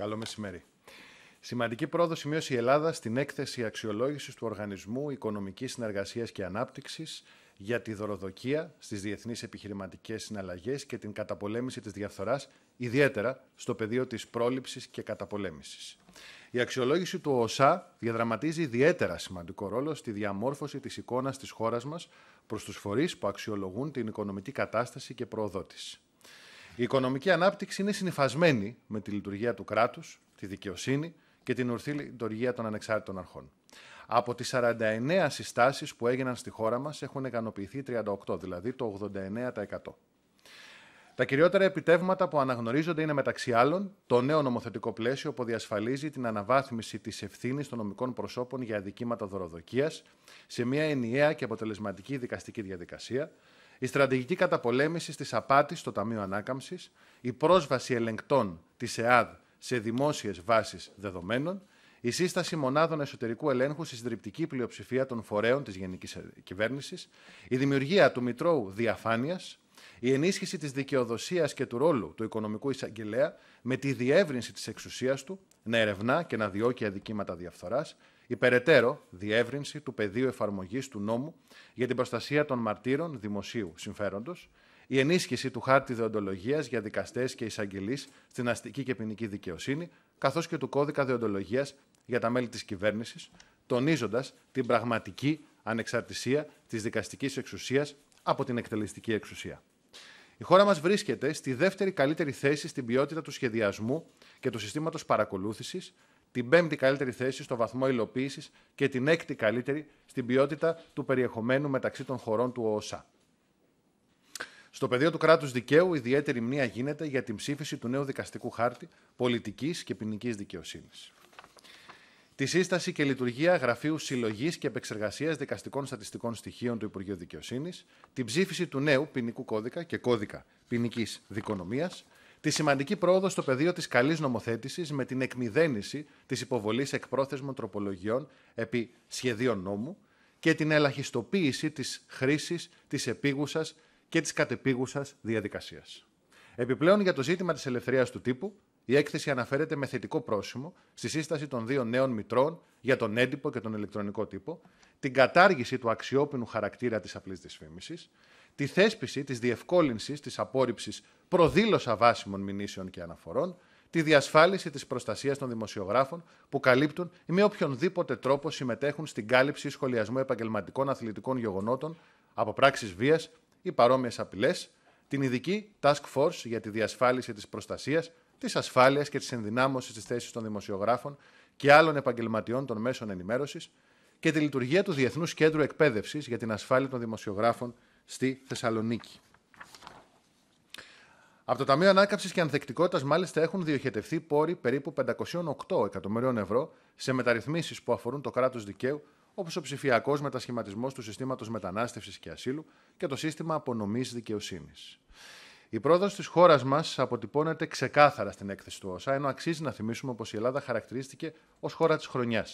Καλό μεσημέρι. Σημαντική πρόοδο σημείωσε η Ελλάδα στην έκθεση αξιολόγησης του Οργανισμού Οικονομικής Συνεργασίας και Ανάπτυξης για τη δωροδοκία στις διεθνείς επιχειρηματικές συναλλαγές και την καταπολέμηση της διαφθοράς, ιδιαίτερα στο πεδίο της πρόληψης και καταπολέμησης. Η αξιολόγηση του ΟΣΑ διαδραματίζει ιδιαίτερα σημαντικό ρόλο στη διαμόρφωση της εικόνας της χώρας μας προς τους φορείς που αξιολογούν την οικονομική κατάσταση και προοδότηση. Η οικονομική ανάπτυξη είναι συνυφασμένη με τη λειτουργία του κράτους, τη δικαιοσύνη και την ορθή λειτουργία των ανεξάρτητων αρχών. Από τις 49 συστάσεις που έγιναν στη χώρα μας έχουν ικανοποιηθεί 38, δηλαδή το 89%. Τα κυριότερα επιτεύγματα που αναγνωρίζονται είναι μεταξύ άλλων το νέο νομοθετικό πλαίσιο που διασφαλίζει την αναβάθμιση της ευθύνης των νομικών προσώπων για αδικήματα δωροδοκίας σε μια ενιαία και αποτελεσματική δικαστική διαδικασία, η στρατηγική καταπολέμησης της απάτης στο Ταμείο Ανάκαμψης, η πρόσβαση ελεγκτών της ΕΑΔ σε δημόσιες βάσεις δεδομένων, η σύσταση μονάδων εσωτερικού ελέγχου στη συντριπτική πλειοψηφία των φορέων της Γενικής Κυβέρνησης, η δημιουργία του Μητρώου Διαφάνειας, η ενίσχυση της δικαιοδοσίας και του ρόλου του οικονομικού εισαγγελέα με τη διεύρυνση της εξουσίας του να ερευνά και να διώκει αδικήματα διαφθοράς, η περαιτέρω διεύρυνση του πεδίου εφαρμογής του νόμου για την προστασία των μαρτύρων δημοσίου συμφέροντος, η ενίσχυση του χάρτη δεοντολογίας για δικαστές και εισαγγελείς στην αστική και ποινική δικαιοσύνη, καθώς και του κώδικα δεοντολογίας για τα μέλη της κυβέρνησης, τονίζοντας την πραγματική ανεξαρτησία της δικαστικής εξουσίας από την εκτελεστική εξουσία. Η χώρα μας βρίσκεται στη δεύτερη καλύτερη θέση στην ποιότητα του σχεδιασμού και του συστήματος παρακολούθησης την πέμπτη καλύτερη θέση στο βαθμό υλοποίησης και την έκτη καλύτερη στην ποιότητα του περιεχομένου μεταξύ των χωρών του ΟΟΣΑ. Στο πεδίο του κράτους δικαίου, ιδιαίτερη μνήμα γίνεται για την ψήφιση του νέου δικαστικού χάρτη πολιτικής και ποινικής δικαιοσύνης. Τη σύσταση και λειτουργία γραφείου συλλογής και επεξεργασίας δικαστικών στατιστικών στοιχείων του Υπουργείου Δικαιοσύνης, την ψήφιση του νέου ποινικού κώδικα και κώδικα ποινικής δικονομίας, τη σημαντική πρόοδο στο πεδίο της καλής νομοθέτησης με την εκμηδένιση της υποβολής εκπρόθεσμων τροπολογιών επί σχεδίων νόμου και την ελαχιστοποίηση της χρήσης της επίγουσας και της κατεπίγουσας διαδικασίας. Επιπλέον, για το ζήτημα της ελευθερίας του τύπου, η έκθεση αναφέρεται με θετικό πρόσημο στη σύσταση των δύο νέων μητρών για τον έντυπο και τον ηλεκτρονικό τύπο, την κατάργηση του αξιόπινου χαρακτήρα της απλής δυσφήμισης, τη θέσπιση της διευκόλυνσης της απόρριψης προδήλωσα βάσιμων μηνύσεων και αναφορών, τη διασφάλιση της προστασίας των δημοσιογράφων που καλύπτουν ή με οποιονδήποτε τρόπο συμμετέχουν στην κάλυψη ή σχολιασμού επαγγελματικών αθλητικών γεγονότων από πράξεις βίας ή παρόμοιες απειλές, την ειδική Task Force για τη διασφάλιση της προστασίας, της ασφάλειας και της ενδυνάμωσης της θέσης των δημοσιογράφων και άλλων επαγγελματιών των μέσων ενημέρωσης και τη λειτουργία του Διεθνούς Κέντρου εκπαίδευσης για την Ασφάλεια των Δημοσιογράφων στη Θεσσαλονίκη. Από το Ταμείο Ανάκαμψης και Ανθεκτικότητας, μάλιστα, έχουν διοχετευθεί πόροι περίπου 508 εκατομμυρίων ευρώ σε μεταρρυθμίσεις που αφορούν το κράτος δικαίου, όπως ο ψηφιακός μετασχηματισμός του συστήματος μετανάστευσης και ασύλου και το σύστημα απονομής δικαιοσύνης. Η πρόοδο της χώρας μας αποτυπώνεται ξεκάθαρα στην έκθεση του ΩΣΑ, ενώ αξίζει να θυμίσουμε πως η Ελλάδα χαρακτηρίστηκε ως χώρα της χρονιάς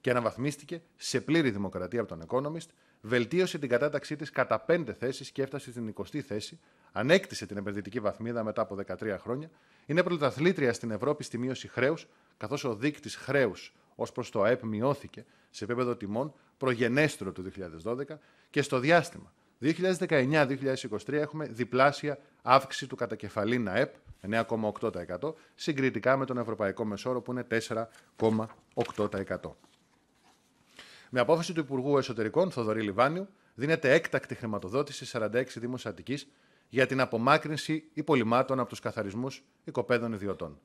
και αναβαθμίστηκε σε πλήρη δημοκρατία από τον Economist βελτίωσε την κατάταξή της κατά 5 θέσεις και έφτασε στην 20η θέση. Ανέκτησε την επενδυτική βαθμίδα μετά από 13 χρόνια. Είναι πρωταθλήτρια στην Ευρώπη στη μείωση χρέους, καθώς ο δείκτης χρέους ως προς το ΑΕΠ μειώθηκε σε επίπεδο τιμών προγενέστερο του 2012 και στο διάστημα 2019-2023 έχουμε διπλάσια αύξηση του κατακεφαλήν ΑΕΠ 9,8% συγκριτικά με τον ευρωπαϊκό μεσόρο που είναι 4,8%. Με απόφαση του Υπουργού Εσωτερικών, Θοδωρή Λιβάνιου, δίνεται έκτακτη χρηματοδότηση 46 Δήμους Αττικής για την απομάκρυνση υπολοιμάτων από τους καθαρισμούς οικοπαίδων ιδιωτών.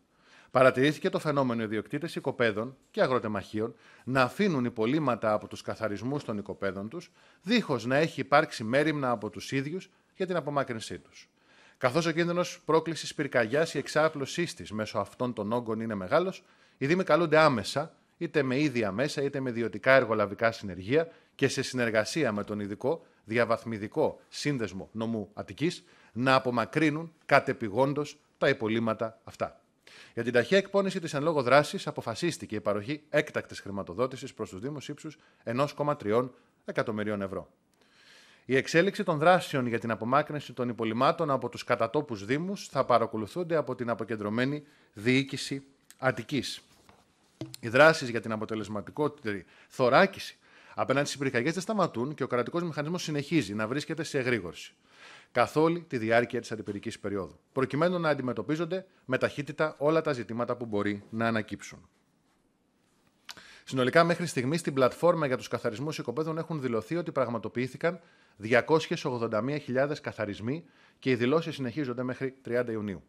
Παρατηρήθηκε το φαινόμενο ιδιοκτήτες οικοπαίδων και αγροτεμαχίων να αφήνουν υπολείμματα από τους καθαρισμούς των οικοπαίδων τους, δίχως να έχει υπάρξει μέρημνα από τους ίδιους για την απομάκρυνσή τους. Καθώς ο κίνδυνος πρόκλησης πυρκαγιάς ή εξάπλωσής της μέσω αυτών των όγκων είναι μεγάλος, οι Δήμοι καλούνται άμεσα είτε με ίδια μέσα είτε με ιδιωτικά εργολαβικά συνεργεία και σε συνεργασία με τον ειδικό διαβαθμιδικό σύνδεσμο νομού Αττικής να απομακρύνουν κατεπηγόντως τα υπολείμματα αυτά. Για την ταχεία εκπόνηση της εν λόγω δράσης αποφασίστηκε η παροχή έκτακτης χρηματοδότησης προς τους Δήμους ύψους 1,3 εκατομμυρίων ευρώ. Η εξέλιξη των δράσεων για την απομάκρυνση των υπολοιμάτων από τους κατατόπους Δήμους θα παρακολουθούνται από την αποκεντρωμένη διοίκηση Αττικής. Οι δράσεις για την αποτελεσματικότερη θωράκιση απέναντι στις πυρκαγιές δεν σταματούν και ο κρατικός μηχανισμός συνεχίζει να βρίσκεται σε εγρήγορση καθ' όλη τη διάρκεια της αντιπυρικής περίοδου, προκειμένου να αντιμετωπίζονται με ταχύτητα όλα τα ζητήματα που μπορεί να ανακύψουν. Συνολικά, μέχρι στιγμής στην πλατφόρμα για τους καθαρισμούς οικοπαίδων έχουν δηλωθεί ότι πραγματοποιήθηκαν 281.000 καθαρισμοί και οι δηλώσεις συνεχίζονται μέχρι 30 Ιουνίου.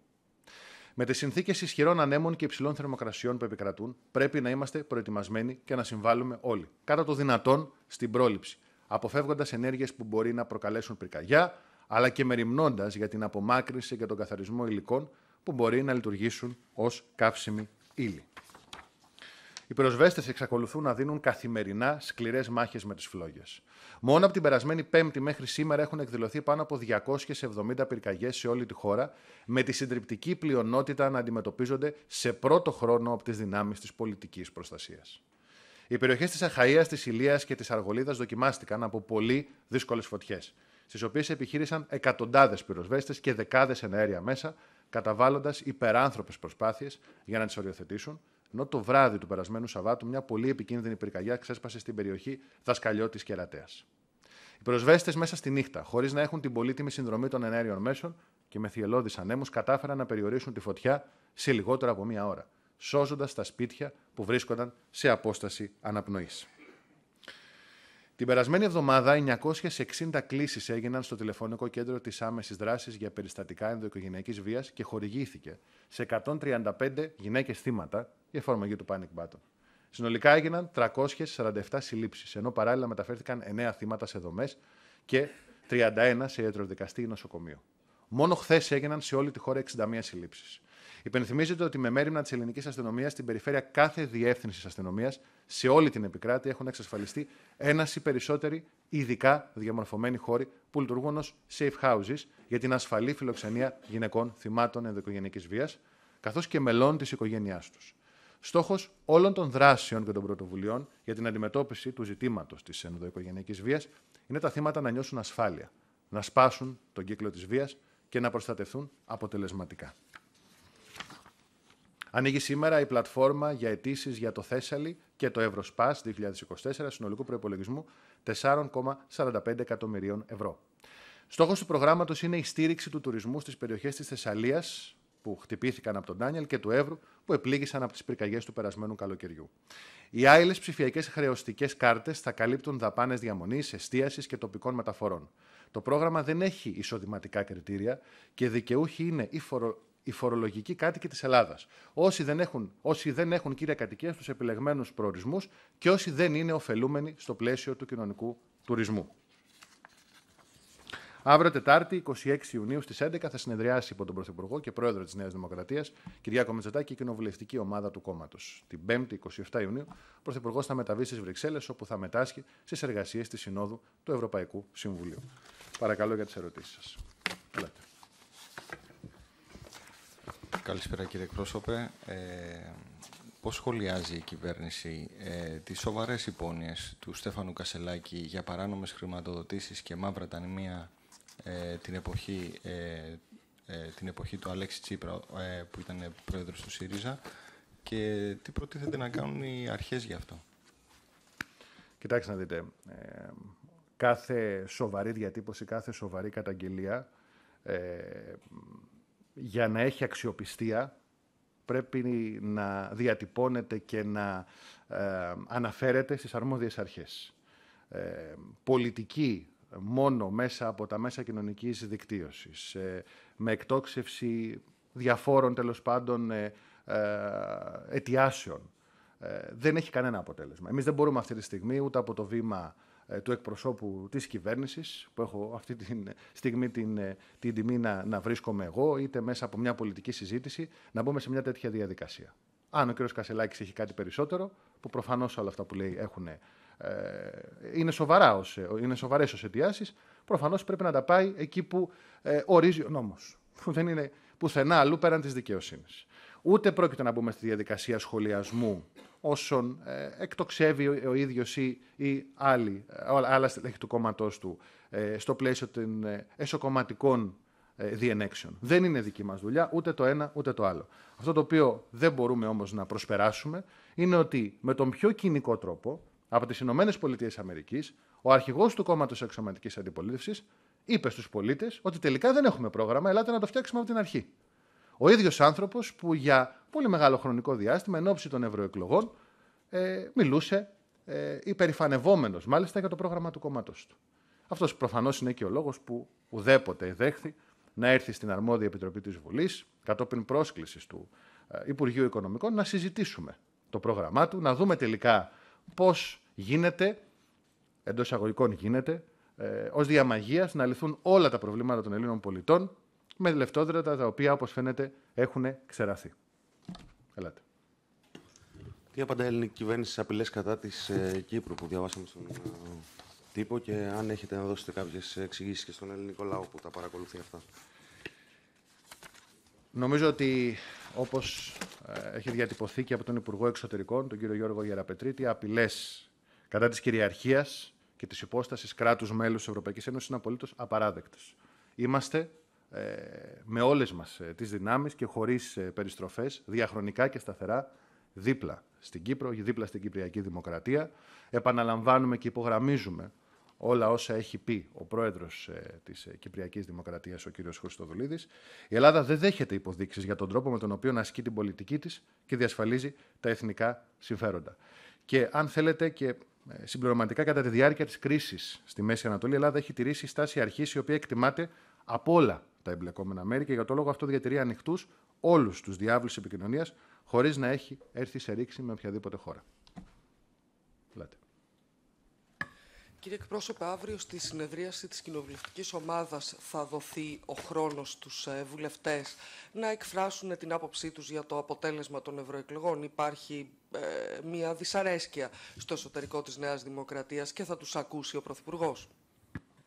Με τις συνθήκες ισχυρών ανέμων και υψηλών θερμοκρασιών που επικρατούν, πρέπει να είμαστε προετοιμασμένοι και να συμβάλλουμε όλοι, κατά το δυνατόν, στην πρόληψη, αποφεύγοντας ενέργειες που μπορεί να προκαλέσουν πυρκαγιά, αλλά και μεριμνώντας για την απομάκρυνση και τον καθαρισμό υλικών που μπορεί να λειτουργήσουν ως καύσιμη ύλη. Οι πυροσβέστες εξακολουθούν να δίνουν καθημερινά σκληρές μάχες με τις φλόγες. Μόνο από την περασμένη Πέμπτη μέχρι σήμερα έχουν εκδηλωθεί πάνω από 270 πυρκαγιές σε όλη τη χώρα, με τη συντριπτική πλειονότητα να αντιμετωπίζονται σε πρώτο χρόνο από τις δυνάμεις της πολιτικής προστασίας. Οι περιοχές της Αχαία, της Ηλίας και της Αργολίδας δοκιμάστηκαν από πολύ δύσκολες φωτιές, στις οποίες επιχείρησαν εκατοντάδες πυροσβέστες και δεκάδες εναέρια μέσα, καταβάλλοντας υπεράνθρωπες προσπάθειες για να τις οριοθετήσουν, ενώ το βράδυ του περασμένου Σαββάτου μια πολύ επικίνδυνη πυρκαγιά ξέσπασε στην περιοχή τη Κερατέα. Οι προσβέστες μέσα στη νύχτα, χωρίς να έχουν την πολύτιμη συνδρομή των ενέργειων μέσων και με θυελώδεις ανέμους, κατάφεραν να περιορίσουν τη φωτιά σε λιγότερο από μία ώρα, σώζοντας τα σπίτια που βρίσκονταν σε απόσταση αναπνοής. Την περασμένη εβδομάδα, 960 κλήσεις έγιναν στο τηλεφωνικό κέντρο της άμεσης δράσης για περιστατικά ενδοοικογενειακής βίας και χορηγήθηκε σε 135 γυναίκες θύματα η εφαρμογή του panic button. Συνολικά έγιναν 347 συλλήψεις, ενώ παράλληλα μεταφέρθηκαν 9 θύματα σε δομές και 31 σε ιατροδικαστή ή νοσοκομείο. Μόνο χθες έγιναν σε όλη τη χώρα 61 συλλήψεις. Υπενθυμίζεται ότι με μέρημνα της ελληνικής αστυνομίας στην περιφέρεια κάθε διεύθυνσης αστυνομίας σε όλη την επικράτεια έχουν εξασφαλιστεί ένα ή περισσότεροι ειδικά διαμορφωμένοι χώροι που λειτουργούν ως safe houses για την ασφαλή φιλοξενία γυναικών θυμάτων ενδοοικογενειακή βίας, καθώς και μελών της οικογένειάς τους. Στόχος όλων των δράσεων και των πρωτοβουλειών για την αντιμετώπιση του ζητήματος της ενδοοικογενειακής βίας είναι τα θύματα να νιώσουν ασφάλεια, να σπάσουν τον κύκλο της βίας και να προστατευθούν αποτελεσματικά. Ανοίγει σήμερα η πλατφόρμα για αιτήσεις για το Θέσσαλι και το Ευρωσπάς 2024 συνολικού προπολογισμού 4,45 εκατομμυρίων ευρώ. Στόχος του προγράμματος είναι η στήριξη του τουρισμού στις περιοχές της Θεσσαλίας που χτυπήθηκαν από τον Ντάνιελ και του Εύρου που επλήγησαν από τις πυρκαγιές του περασμένου καλοκαιριού. Οι άειλες ψηφιακές χρεωστικές κάρτες θα καλύπτουν δαπάνες διαμονής, εστίασης και τοπικών μεταφορών. Το πρόγραμμα δεν έχει εισοδηματικά κριτήρια και δικαιούχοι είναι οι, φορο... οι φορολογικοί κάτοικοι της Ελλάδας. Όσοι, δεν έχουν... όσοι δεν έχουν κύρια κατοικία στους επιλεγμένους προορισμούς και όσοι δεν είναι ωφελούμενοι στο πλαίσιο του κοινωνικού τουρισμού. Αύριο Τετάρτη, 26 Ιουνίου στις 11 θα συνεδριάσει υπό τον Πρωθυπουργό και Πρόεδρο της Νέας Δημοκρατίας, Κυριάκο Μετζετάκη, η κοινοβουλευτική ομάδα του κόμματος. Την 5η, 27 Ιουνίου, ο Πρωθυπουργός θα μεταβεί στις Βρυξέλλες, όπου θα μετάσχει στις εργασίες της Συνόδου του Ευρωπαϊκού Συμβουλίου. Παρακαλώ για τις ερωτήσεις σας. Καλησπέρα κύριε εκπρόσωπε. Ε, πώς σχολιάζει η κυβέρνηση ε, τις σοβαρές του Στέφανου Κασελάκη για παράνομες χρηματοδοτήσεις και μαύρα ταμεία ε, την, εποχή, ε, ε, την εποχή του Αλέξη Τσίπρα που ήταν πρόεδρος του ΣΥΡΙΖΑ και τι προτίθεται να κάνουν οι αρχές γι' αυτό. Κοιτάξτε να δείτε, κάθε σοβαρή διατύπωση, κάθε σοβαρή καταγγελία για να έχει αξιοπιστία πρέπει να διατυπώνεται και να αναφέρεται στις αρμόδιες αρχές. Ε, πολιτική μόνο μέσα από τα μέσα κοινωνικής δικτύωσης, ε, με εκτόξευση διαφόρων τέλος πάντων ε, ε, αιτιάσεων, δεν έχει κανένα αποτέλεσμα. Εμείς δεν μπορούμε αυτή τη στιγμή ούτε από το βήμα του εκπροσώπου της κυβέρνησης, που έχω αυτή τη στιγμή την, την τιμή να, να βρίσκομαι εγώ, είτε μέσα από μια πολιτική συζήτηση, να μπούμε σε μια τέτοια διαδικασία. Αν ο κ. Κασελάκης έχει κάτι περισσότερο, που προφανώς όλα αυτά που λέει έχουν ε, είναι, σοβαρά ε, είναι σοβαρές ως αιτιάσεις, προφανώς πρέπει να τα πάει εκεί που ε, ορίζει ο νόμος. Που δεν είναι πουθενά αλλού πέραν της δικαιοσύνης. Ούτε πρόκειται να μπούμε στη διαδικασία σχολιασμού όσων ε, εκτοξεύει ο, ο ίδιος ή, ή άλλα στελέχη του κόμματός του στο πλαίσιο των εσωκομματικών διενέξεων. Δεν είναι δική μας δουλειά ούτε το ένα ούτε το άλλο. Αυτό το οποίο δεν μπορούμε όμως να προσπεράσουμε είναι ότι με τον πιο κοινικό τρόπο από τις ΗΠΑ, ο αρχηγός του κόμματος Εξωματικής Αντιπολίτευσης είπε στους πολίτες ότι τελικά δεν έχουμε πρόγραμμα, ελάτε να το φτιάξουμε από την αρχή. Ο ίδιος άνθρωπος που για πολύ μεγάλο χρονικό διάστημα, εν ώψη των ευρωεκλογών, ε, μιλούσε ε, υπερηφανευόμενος μάλιστα για το πρόγραμμα του κόμματός του. Αυτός προφανώς είναι και ο λόγος που ουδέποτε δέχθη να έρθει στην αρμόδια επιτροπή της Βουλής, κατόπιν πρόσκλησης του ε, Υπουργείου Οικονομικών, να συζητήσουμε το πρόγραμμά του, να δούμε τελικά πώς γίνεται, εντός αγωγικών γίνεται, ε, ως διαμαγείας να λυθούν όλα τα προβλήματα των Ελλήνων πολιτών με λεφτόδρατα τα οποία, όπως φαίνεται, έχουν ξεραθεί. Ελάτε. Τι απαντά η ελληνική κυβέρνηση στις απειλές κατά της ε, Κύπρου που διαβάσαμε στον ε, τύπο και αν έχετε να δώσετε κάποιες εξηγήσεις και στον ελληνικό λαό που τα παρακολουθεί αυτά. Νομίζω ότι όπως ε, έχει διατυπωθεί και από τον Υπουργό Εξωτερικών, τον κύριο Γιώργο Γεραπετρίτη, απειλές κατά της κυριαρχίας και της υπόστασης κράτους μέλους της Ευρωπαϊκής Ένωσης είναι απολύτως απαράδεκτες. Είμαστε ε, με όλες μας ε, τις τι δυνάμεις και χωρίς περιστροφές περιστροφές, διαχρονικά και σταθερά, δίπλα στην Κύπρο, δίπλα στην Κυπριακή Δημοκρατία. Επαναλαμβάνουμε και υπογραμμίζουμε όλα όσα έχει πει ο πρόεδρος ε, της τη ε, Δημοκρατίας, Κυπριακής Δημοκρατίας, ο κ. Χρυστοδουλίδης, η Ελλάδα δεν δέχεται υποδείξεις για τον τρόπο με τον οποίο ασκεί την πολιτική της και διασφαλίζει τα εθνικά συμφέροντα. Και αν θέλετε και ε, συμπληρωματικά, κατά τη διάρκεια της κρίσης στη Μέση Ανατολή, η Ελλάδα έχει τηρήσει στάση αρχής η οποία εκτιμάται από όλα τα εμπλεκόμενα μέρη και για το λόγο αυτό διατηρεί ανοιχτούς όλους τους διάβλους επικοινωνίας χωρίς να έχει έρθει σε ρήξη με οποιαδήποτε χώρα. Λάτε. Κύριε εκπρόσωπε, αύριο στη συνεδρίαση της κοινοβουλευτικής ομάδας θα δοθεί ο χρόνος στους ε, βουλευτές να εκφράσουν την άποψή τους για το αποτέλεσμα των ευρωεκλογών. Υπάρχει ε, μια δυσαρέσκεια στο εσωτερικό της Νέας Δημοκρατίας και θα τους ακούσει ο Πρωθυπουργός.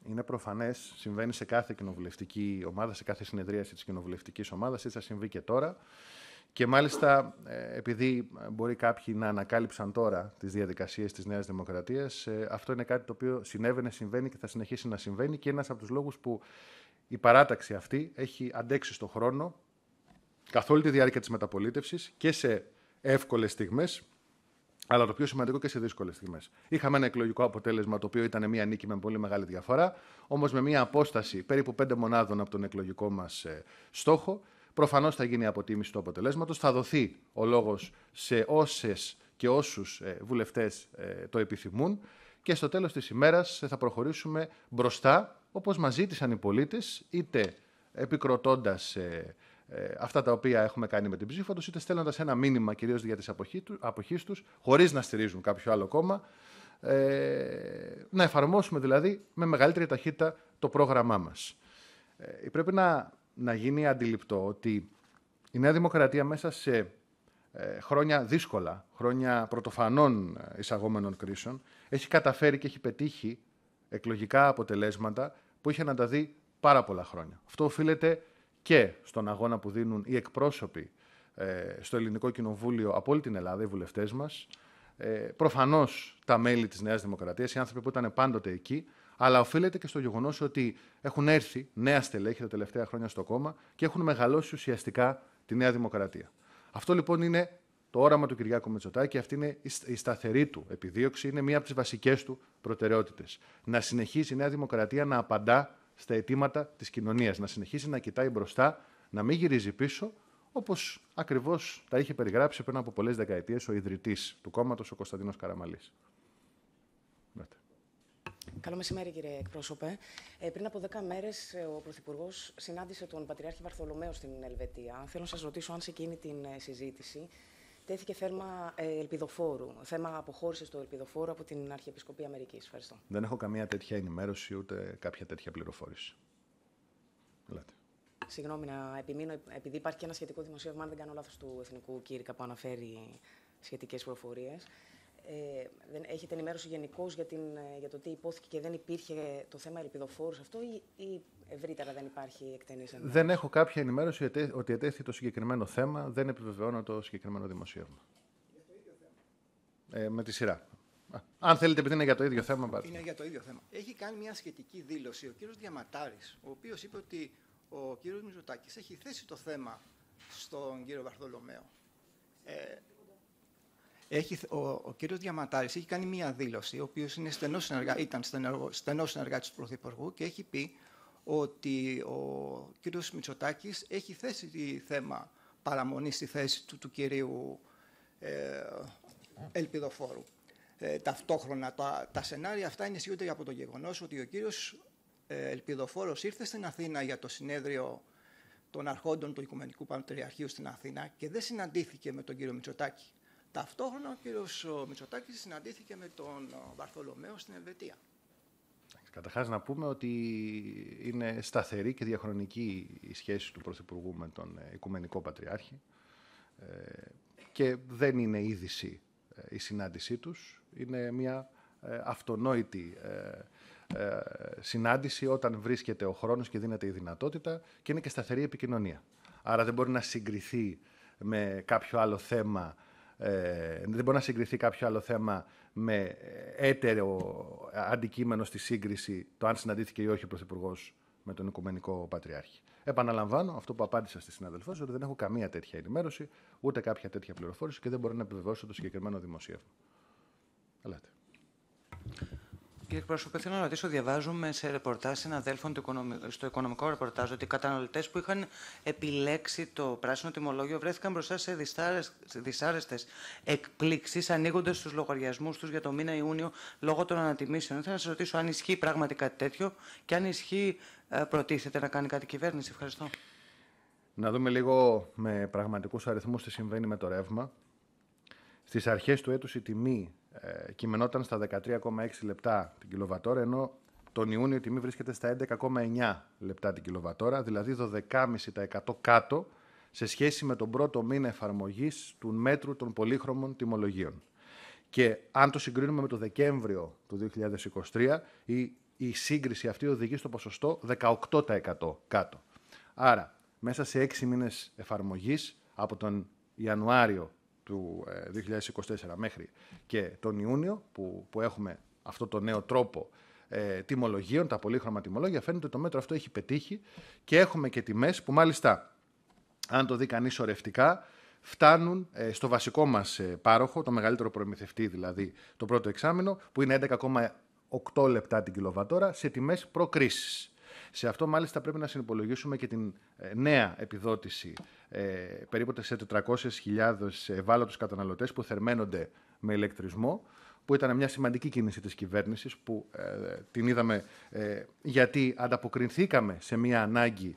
Είναι προφανές, συμβαίνει σε κάθε κοινοβουλευτική ομάδα, σε κάθε συνεδρίαση της κοινοβουλευτικής ομάδας, έτσι θα συμβεί και τώρα. Και μάλιστα, ε, επειδή ε, μπορεί κάποιοι να ανακάλυψαν τώρα τις διαδικασίες της Νέας Δημοκρατίας, ε, αυτό είναι κάτι το οποίο συνέβαινε, συμβαίνει και θα συνεχίσει να συμβαίνει και ένας από τους λόγους που η παράταξη αυτή έχει αντέξει στον χρόνο καθ' όλη τη διάρκεια της μεταπολίτευσης και σε εύκολες στιγμές, αλλά το πιο σημαντικό και σε δύσκολες στιγμές. Είχαμε ένα εκλογικό αποτέλεσμα το οποίο ήταν μια νίκη με πολύ μεγάλη διαφορά, όμως με μια απόσταση περίπου πέντε μονάδων από τον εκλογικό μας στόχο. Προφανώς θα γίνει αποτίμηση του αποτελέσματος. Θα δοθεί ο λόγος σε όσες και όσους ε, βουλευτές ε, το επιθυμούν. Και στο τέλος της ημέρας θα προχωρήσουμε μπροστά, όπως μας ζήτησαν οι πολίτες, είτε επικροτώντας ε, αυτά τα οποία έχουμε κάνει με την ψήφα τους, είτε στέλνοντας ένα μήνυμα κυρίως για τις αποχή του, χωρίς να στηρίζουν κάποιο άλλο κόμμα. να εφαρμόσουμε δηλαδή με μεγαλύτερη ταχύτητα το πρόγραμμά μας. πρέπει να να γίνει αντιληπτό ότι η Νέα Δημοκρατία μέσα σε ε, χρόνια δύσκολα, χρόνια πρωτοφανών ε, εισαγόμενων κρίσεων, έχει καταφέρει και έχει πετύχει εκλογικά αποτελέσματα που είχε να τα δει πάρα πολλά χρόνια. Αυτό οφείλεται και στον αγώνα που δίνουν οι εκπρόσωποι ε, στο Ελληνικό Κοινοβούλιο από όλη την Ελλάδα, οι βουλευτές μας. τα μέλη της Νέας Δημοκρατίας, οι άνθρωποι που ήταν πάντοτε εκεί, αλλά οφείλεται και στο γεγονός ότι έχουν έρθει νέα στελέχη τα τελευταία χρόνια στο κόμμα και έχουν μεγαλώσει ουσιαστικά τη Νέα Δημοκρατία. Αυτό λοιπόν είναι το όραμα του Κυριάκου Μετσοτάκη, αυτή είναι η σταθερή του επιδίωξη, είναι μία από τις βασικές του προτεραιότητες. Να συνεχίσει η Νέα Δημοκρατία να απαντά στα αιτήματα της κοινωνίας, να συνεχίσει να κοιτάει μπροστά, να μην γυρίζει πίσω, όπως ακριβώς τα είχε περιγράψει πριν από πολλές δεκαετίες ο ιδρυτής του κόμματος, ο Κωνσταντίνος Καραμαλής. Καλό μεσημέρι, κύριε εκπρόσωπε. Ε, πριν από 10 μέρες, ε, ο Πρωθυπουργός συνάντησε τον Πατριάρχη Βαρθολομαίο στην Ελβετία. Θέλω να σας ρωτήσω αν σε εκείνη την ε, συζήτηση τέθηκε θέμα ε, ελπιδοφόρου, θέμα αποχώρησης του ελπιδοφόρου από την Αρχιεπισκοπή Αμερικής. Ευχαριστώ. Δεν έχω καμία τέτοια ενημέρωση ούτε κάποια τέτοια πληροφόρηση. Λέτε. Συγγνώμη να επιμείνω, επειδή υπάρχει και ένα σχετικό δημοσίευμα, αν δεν κάνω λάθος, του Εθνικού Κύρικα που αναφέρει σχετικές πληροφορίες. Ε, δεν, έχετε ενημέρωση γενικώς για, ε, για το τι υπόθηκε και δεν υπήρχε το θέμα ελπιδοφόρους αυτό, ή, ή ευρύτερα δεν υπάρχει εκτενής ενημέρωση. Δεν έχω κάποια ενημέρωση ότι ετέθη το συγκεκριμένο θέμα. Δεν επιβεβαιώνω το συγκεκριμένο δημοσίευμα. Για το ίδιο θέμα. Ε, με τη σειρά. Αν θέλετε, επειδή είναι για το ίδιο θέμα, πάρτε. Είναι για το ίδιο θέμα. Έχει κάνει μια σχετική δήλωση ο κύριος Διαματάρη, ο οποίος είπε ότι ο κύριος Μιζωτάκη έχει θέσει το θέμα στον κύριο Βαρθολομέο. Ε, έχει, ο, ο κύριος Διαματάρης έχει κάνει μία δήλωση, ο οποίος είναι συνεργά, ήταν στενό, στενός συνεργάτης του Πρωθυπουργού και έχει πει ότι ο κύριος Μητσοτάκης έχει θέσει τη θέμα παραμονής στη θέση του, του κυρίου ε, Ελπιδοφόρου. Ε, ταυτόχρονα τα, σενάρια αυτά είναι σίγουρα από το γεγονός ότι ο κύριος ε, Ελπιδοφόρος ήρθε στην Αθήνα για το συνέδριο των αρχόντων του Οικουμενικού Πανεπιστημίου στην Αθήνα και δεν συναντήθηκε με τον κύριο Μητσοτάκη. Ταυτόχρονα ο κύριος Μητσοτάκης συναντήθηκε με τον Βαρθολομαίο στην Ελβετία. Καταρχάς να πούμε ότι είναι σταθερή και διαχρονική η σχέση του Πρωθυπουργού με τον ε, Οικουμενικό Πατριάρχη ε, και δεν είναι είδηση ε, η συνάντησή τους. Είναι μια αυτονόητη συνάντηση όταν βρίσκεται ο χρόνος και δίνεται η δυνατότητα και είναι και σταθερή επικοινωνία. Άρα δεν μπορεί να συγκριθεί με κάποιο άλλο θέμα ε, δεν μπορεί να συγκριθεί κάποιο άλλο θέμα με έτερο αντικείμενο στη σύγκριση το αν συναντήθηκε ή όχι ο Πρωθυπουργός με τον Οικουμενικό Πατριάρχη. Επαναλαμβάνω αυτό που απάντησα στη συναδελφό ότι δεν έχω καμία τέτοια ενημέρωση, ούτε κάποια τέτοια πληροφόρηση και δεν μπορώ να επιβεβαιώσω το συγκεκριμένο δημοσίευμα. Ελάτε. Κύριε Εκπρόσωπε, θέλω να ρωτήσω, διαβάζουμε σε ρεπορτάζ συναδέλφων στο οικονομικό ρεπορτάζ ότι οι καταναλωτές που είχαν επιλέξει το πράσινο τιμολόγιο βρέθηκαν μπροστά σε δυσάρεστες εκπλήξεις ανοίγοντας τους λογαριασμούς τους για το μήνα Ιούνιο λόγω των ανατιμήσεων. Θέλω να σας ρωτήσω αν ισχύει πράγματι κάτι τέτοιο και αν ισχύει, ε, προτίθεται να κάνει κάτι η κυβέρνηση. Ευχαριστώ. Να δούμε λίγο με πραγματικούς αριθμούς τι συμβαίνει με το ρεύμα. Στις αρχές του έτους η τιμή ε, κειμενόταν στα 13,6 λεπτά την κιλοβατόρα, ενώ τον Ιούνιο η τιμή βρίσκεται στα 11,9 λεπτά την κιλοβατόρα, δηλαδή 12,5% κάτω σε σχέση με τον πρώτο μήνα εφαρμογής του μέτρου των πολύχρωμων τιμολογίων. Και αν το συγκρίνουμε με το Δεκέμβριο του 2023, η, η σύγκριση αυτή οδηγεί στο ποσοστό 18% κάτω. Άρα, μέσα σε έξι μήνες εφαρμογής, από τον Ιανουάριο του 2024 ε, μέχρι και τον Ιούνιο που, που έχουμε αυτό το νέο τρόπο ε, τιμολογίων, τα πολύχρωμα τιμολόγια, φαίνεται ότι το μέτρο αυτό έχει πετύχει και έχουμε και τιμές που μάλιστα, αν το δει κανείς ορευτικά, φτάνουν ε, στο βασικό μας ε, πάροχο, το μεγαλύτερο προμηθευτή δηλαδή το πρώτο εξάμεινο, που είναι 11,8 λεπτά την κιλοβατόρα, σε τιμές προκρίσης. Σε αυτό μάλιστα πρέπει να συνυπολογίσουμε και την ε, νέα επιδότηση ε, περίπου σε 400.000 ευάλωτους καταναλωτές που θερμαίνονται με ηλεκτρισμό που ήταν μια σημαντική κίνηση της κυβέρνησης που ε, την είδαμε γιατί ανταποκρινθήκαμε σε μια ανάγκη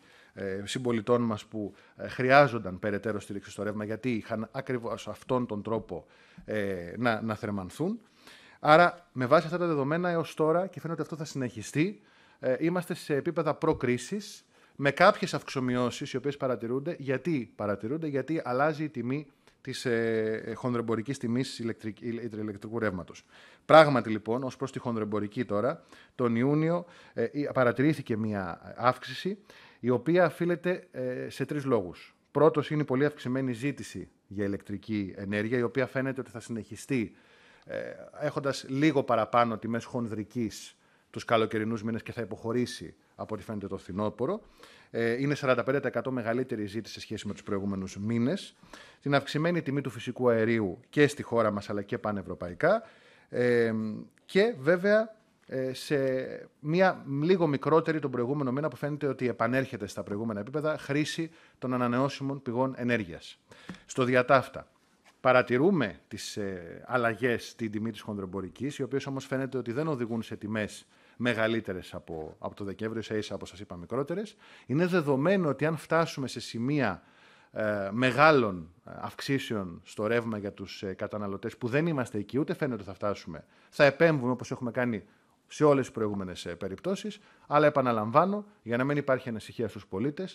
συμπολιτών μας που χρειάζονταν περαιτέρω στήριξη στο ρεύμα γιατί είχαν ακριβώς αυτόν τον τρόπο να, να θερμανθούν. Άρα, με βάση αυτά τα δεδομένα έως τώρα, και φαίνεται ότι αυτό θα συνεχιστεί, ε, είμαστε σε επίπεδα προκρίσης με κάποιες αυξομοιώσεις οι οποίες παρατηρούνται. Γιατί παρατηρούνται, γιατί αλλάζει η τιμή της ε, ε χονδρεμπορικής τιμής ηλεκτρικού ρεύματος. Πράγματι, λοιπόν, ως προς τη χονδρεμπορική τώρα, τον Ιούνιο ε, παρατηρήθηκε μία αύξηση, η οποία οφείλεται σε τρεις λόγους. Πρώτος είναι η πολύ αυξημένη ζήτηση για ηλεκτρική ενέργεια, η οποία φαίνεται ότι θα συνεχιστεί ε, έχοντας λίγο παραπάνω τιμές χονδρικής τους καλοκαιρινούς μήνες και θα υποχωρήσει από ό,τι φαίνεται το φθινόπωρο. Ε, είναι 45% μεγαλύτερη η ζήτηση σε σχέση με τους προηγούμενους μήνες. Την αυξημένη τιμή του φυσικού αερίου και στη χώρα μας, αλλά και πανευρωπαϊκά. Ε, και βέβαια ε, σε μια λίγο μικρότερη τον προηγούμενο μήνα που φαίνεται ότι επανέρχεται στα προηγούμενα επίπεδα χρήση των ανανεώσιμων πηγών ενέργειας. Στο διατάφτα. Παρατηρούμε τις αλλαγές στην τιμή της χονδρομπορικής, οι οποίες όμως φαίνεται ότι δεν οδηγούν σε τιμές μεγαλύτερες από, από το Δεκέμβριο, σε ίσα, όπως σας είπα, μικρότερες. Είναι δεδομένο ότι αν φτάσουμε σε σημεία ε, μεγάλων ε, αυξήσεων στο ρεύμα για τους ε, καταναλωτές, που δεν είμαστε εκεί, ούτε φαίνεται ότι θα φτάσουμε, θα επέμβουμε όπως έχουμε κάνει σε όλες τις προηγούμενες ε, περιπτώσεις. Αλλά επαναλαμβάνω, για να μην υπάρχει ανησυχία στους πολίτες,